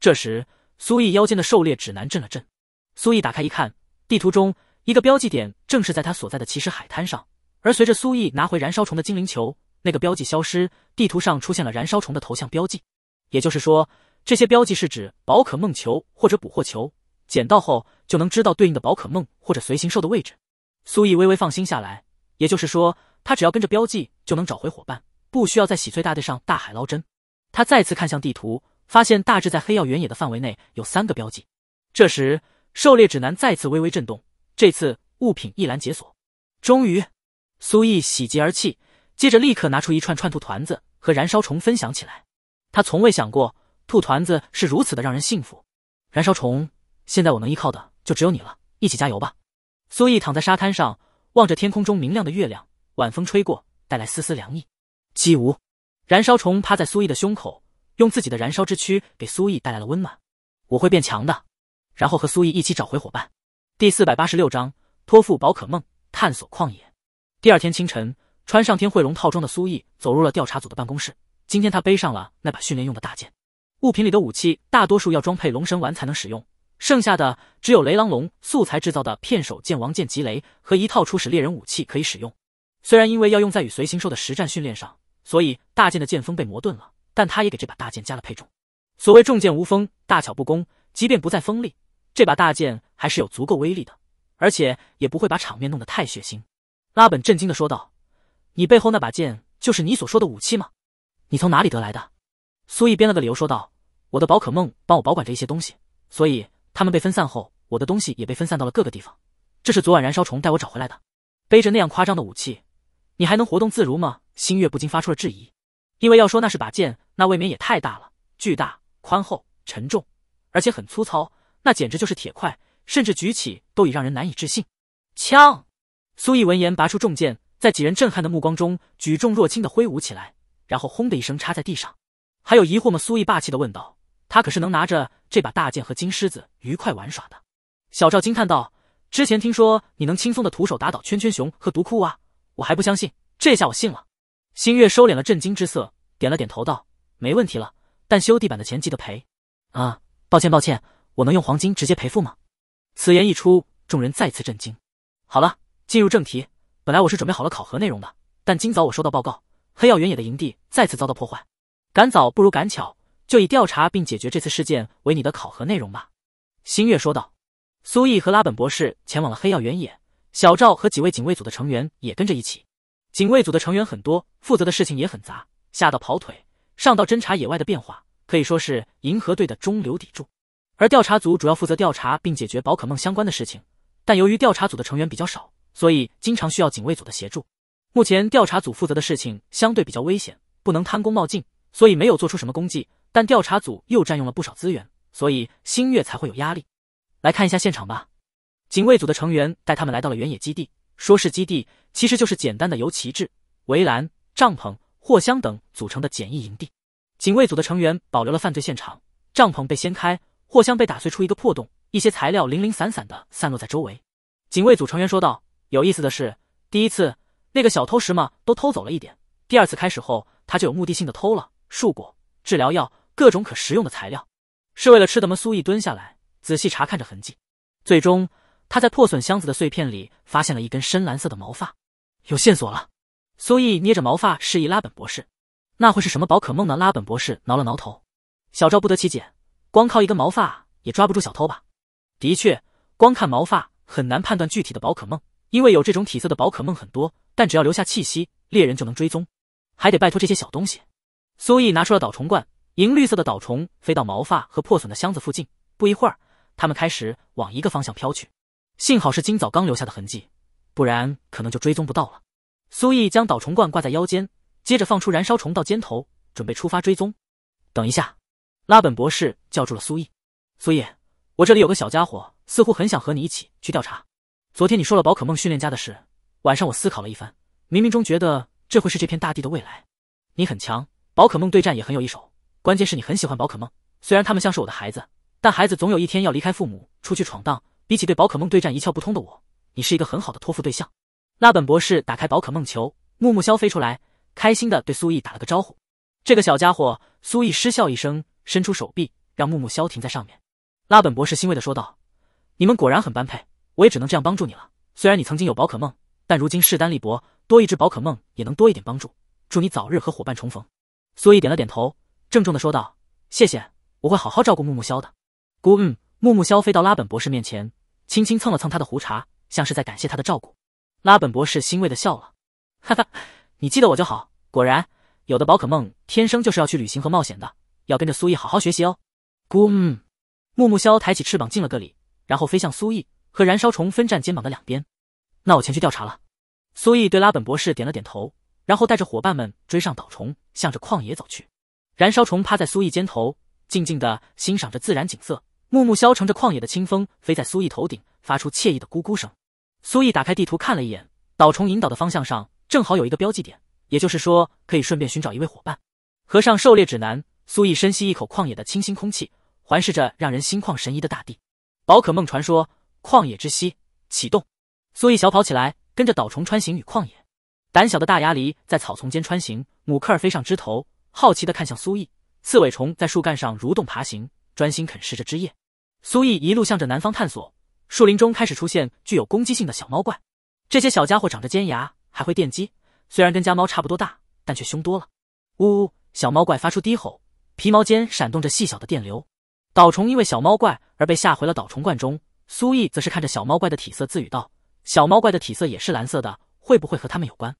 这时，苏毅腰间的狩猎指南震了震。苏毅打开一看，地图中一个标记点正是在他所在的奇石海滩上。而随着苏毅拿回燃烧虫的精灵球，那个标记消失，地图上出现了燃烧虫的头像标记。也就是说，这些标记是指宝可梦球或者捕获球，捡到后就能知道对应的宝可梦或者随行兽的位置。苏毅微微放心下来。也就是说。他只要跟着标记就能找回伙伴，不需要在洗翠大地上大海捞针。他再次看向地图，发现大致在黑曜原野的范围内有三个标记。这时，狩猎指南再次微微震动，这次物品一栏解锁。终于，苏毅喜极而泣，接着立刻拿出一串串兔团子和燃烧虫分享起来。他从未想过兔团子是如此的让人幸福。燃烧虫，现在我能依靠的就只有你了，一起加油吧！苏毅躺在沙滩上，望着天空中明亮的月亮。晚风吹过，带来丝丝凉意。姬无燃烧虫趴在苏毅的胸口，用自己的燃烧之躯给苏毅带来了温暖。我会变强的，然后和苏毅一起找回伙伴。第四百八十六章托付宝可梦，探索旷野。第二天清晨，穿上天慧龙套装的苏毅走入了调查组的办公室。今天他背上了那把训练用的大剑。物品里的武器大多数要装配龙神丸才能使用，剩下的只有雷狼龙素材制造的片手剑王剑吉雷和一套初始猎人武器可以使用。虽然因为要用在与随行兽的实战训练上，所以大剑的剑锋被磨钝了，但他也给这把大剑加了配重。所谓重剑无锋，大巧不工，即便不再锋利，这把大剑还是有足够威力的，而且也不会把场面弄得太血腥。拉本震惊地说道：“你背后那把剑就是你所说的武器吗？你从哪里得来的？”苏毅编了个理由说道：“我的宝可梦帮我保管着一些东西，所以他们被分散后，我的东西也被分散到了各个地方。这是昨晚燃烧虫带我找回来的。背着那样夸张的武器。”你还能活动自如吗？星月不禁发出了质疑，因为要说那是把剑，那未免也太大了，巨大、宽厚、沉重，而且很粗糙，那简直就是铁块，甚至举起都已让人难以置信。枪！苏毅闻言拔出重剑，在几人震撼的目光中举重若轻的挥舞起来，然后轰的一声插在地上。还有疑惑吗？苏毅霸气的问道。他可是能拿着这把大剑和金狮子愉快玩耍的。小赵惊叹道：“之前听说你能轻松的徒手打倒圈圈熊和毒窟蛙。”我还不相信，这下我信了。新月收敛了震惊之色，点了点头道：“没问题了，但修地板的钱记得赔。”啊，抱歉抱歉，我能用黄金直接赔付吗？此言一出，众人再次震惊。好了，进入正题，本来我是准备好了考核内容的，但今早我收到报告，黑曜原野的营地再次遭到破坏。赶早不如赶巧，就以调查并解决这次事件为你的考核内容吧。”新月说道。苏毅和拉本博士前往了黑曜原野。小赵和几位警卫组的成员也跟着一起。警卫组的成员很多，负责的事情也很杂，下到跑腿，上到侦查野外的变化，可以说是银河队的中流砥柱。而调查组主要负责调查并解决宝可梦相关的事情，但由于调查组的成员比较少，所以经常需要警卫组的协助。目前调查组负责的事情相对比较危险，不能贪功冒进，所以没有做出什么功绩。但调查组又占用了不少资源，所以星月才会有压力。来看一下现场吧。警卫组的成员带他们来到了原野基地，说是基地，其实就是简单的由旗帜、围栏、帐篷、货箱等组成的简易营地。警卫组的成员保留了犯罪现场，帐篷被掀开，货箱被打碎出一个破洞，一些材料零零散散的散落在周围。警卫组成员说道：“有意思的是，第一次那个小偷什么都偷走了一点，第二次开始后，他就有目的性的偷了树果、治疗药、各种可食用的材料，是为了吃的吗？”苏毅蹲下来，仔细查看着痕迹，最终。他在破损箱子的碎片里发现了一根深蓝色的毛发，有线索了。苏毅捏着毛发，示意拉本博士：“那会是什么宝可梦呢？”拉本博士挠了挠头。小赵不得其解：“光靠一根毛发也抓不住小偷吧？”的确，光看毛发很难判断具体的宝可梦，因为有这种体色的宝可梦很多。但只要留下气息，猎人就能追踪。还得拜托这些小东西。苏毅拿出了导虫罐，银绿色的导虫飞到毛发和破损的箱子附近，不一会儿，他们开始往一个方向飘去。幸好是今早刚留下的痕迹，不然可能就追踪不到了。苏毅将导虫罐挂在腰间，接着放出燃烧虫到肩头，准备出发追踪。等一下，拉本博士叫住了苏毅。苏毅，我这里有个小家伙，似乎很想和你一起去调查。昨天你说了宝可梦训练家的事，晚上我思考了一番，冥冥中觉得这会是这片大地的未来。你很强，宝可梦对战也很有一手，关键是你很喜欢宝可梦。虽然他们像是我的孩子，但孩子总有一天要离开父母，出去闯荡。比起对宝可梦对战一窍不通的我，你是一个很好的托付对象。拉本博士打开宝可梦球，木木枭飞出来，开心的对苏毅打了个招呼。这个小家伙，苏毅失笑一声，伸出手臂，让木木枭停在上面。拉本博士欣慰的说道：“你们果然很般配，我也只能这样帮助你了。虽然你曾经有宝可梦，但如今势单力薄，多一只宝可梦也能多一点帮助。祝你早日和伙伴重逢。”苏毅点了点头，郑重的说道：“谢谢，我会好好照顾木木枭的。”“嗯。”木木枭飞到拉本博士面前。轻轻蹭了蹭他的胡茬，像是在感谢他的照顾。拉本博士欣慰的笑了，哈哈，你记得我就好。果然，有的宝可梦天生就是要去旅行和冒险的，要跟着苏毅好好学习哦。咕嗯，木木萧抬起翅膀敬了个礼，然后飞向苏毅和燃烧虫分站肩膀的两边。那我前去调查了。苏毅对拉本博士点了点头，然后带着伙伴们追上岛虫，向着旷野走去。燃烧虫趴在苏毅肩头，静静的欣赏着自然景色。木木消乘着旷野的清风飞在苏毅头顶，发出惬意的咕咕声。苏毅打开地图看了一眼，岛虫引导的方向上正好有一个标记点，也就是说可以顺便寻找一位伙伴。合上狩猎指南，苏毅深吸一口旷野的清新空气，环视着让人心旷神怡的大地。宝可梦传说旷野之息启动，苏毅小跑起来，跟着岛虫穿行于旷野。胆小的大牙狸在草丛间穿行，姆克尔飞上枝头，好奇地看向苏毅。刺尾虫在树干上蠕动爬行，专心啃食着枝叶。苏毅一路向着南方探索，树林中开始出现具有攻击性的小猫怪。这些小家伙长着尖牙，还会电击。虽然跟家猫差不多大，但却凶多了。呜呜，小猫怪发出低吼，皮毛间闪动着细小的电流。岛虫因为小猫怪而被吓回了岛虫罐中。苏毅则是看着小猫怪的体色，自语道：“小猫怪的体色也是蓝色的，会不会和他们有关？”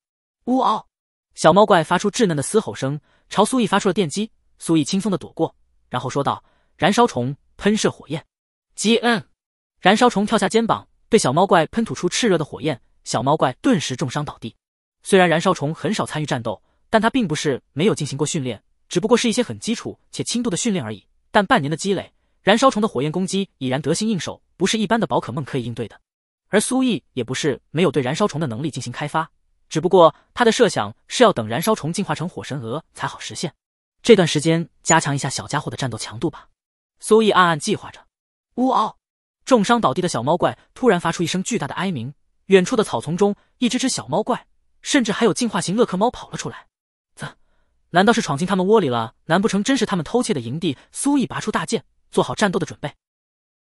呜嗷，小猫怪发出稚嫩的嘶吼声，朝苏毅发出了电击。苏毅轻松的躲过，然后说道：“燃烧虫。”喷射火焰，GN，燃烧虫跳下肩膀，对小猫怪喷吐出炽热的火焰，小猫怪顿时重伤倒地。虽然燃烧虫很少参与战斗，但它并不是没有进行过训练，只不过是一些很基础且轻度的训练而已。但半年的积累，燃烧虫的火焰攻击已然得心应手，不是一般的宝可梦可以应对的。而苏毅也不是没有对燃烧虫的能力进行开发，只不过他的设想是要等燃烧虫进化成火神蛾才好实现。这段时间加强一下小家伙的战斗强度吧。苏毅暗暗计划着。呜嗷！重伤倒地的小猫怪突然发出一声巨大的哀鸣。远处的草丛中，一只只小猫怪，甚至还有进化型乐克猫跑了出来。啧，难道是闯进他们窝里了？难不成真是他们偷窃的营地？苏毅拔出大剑，做好战斗的准备。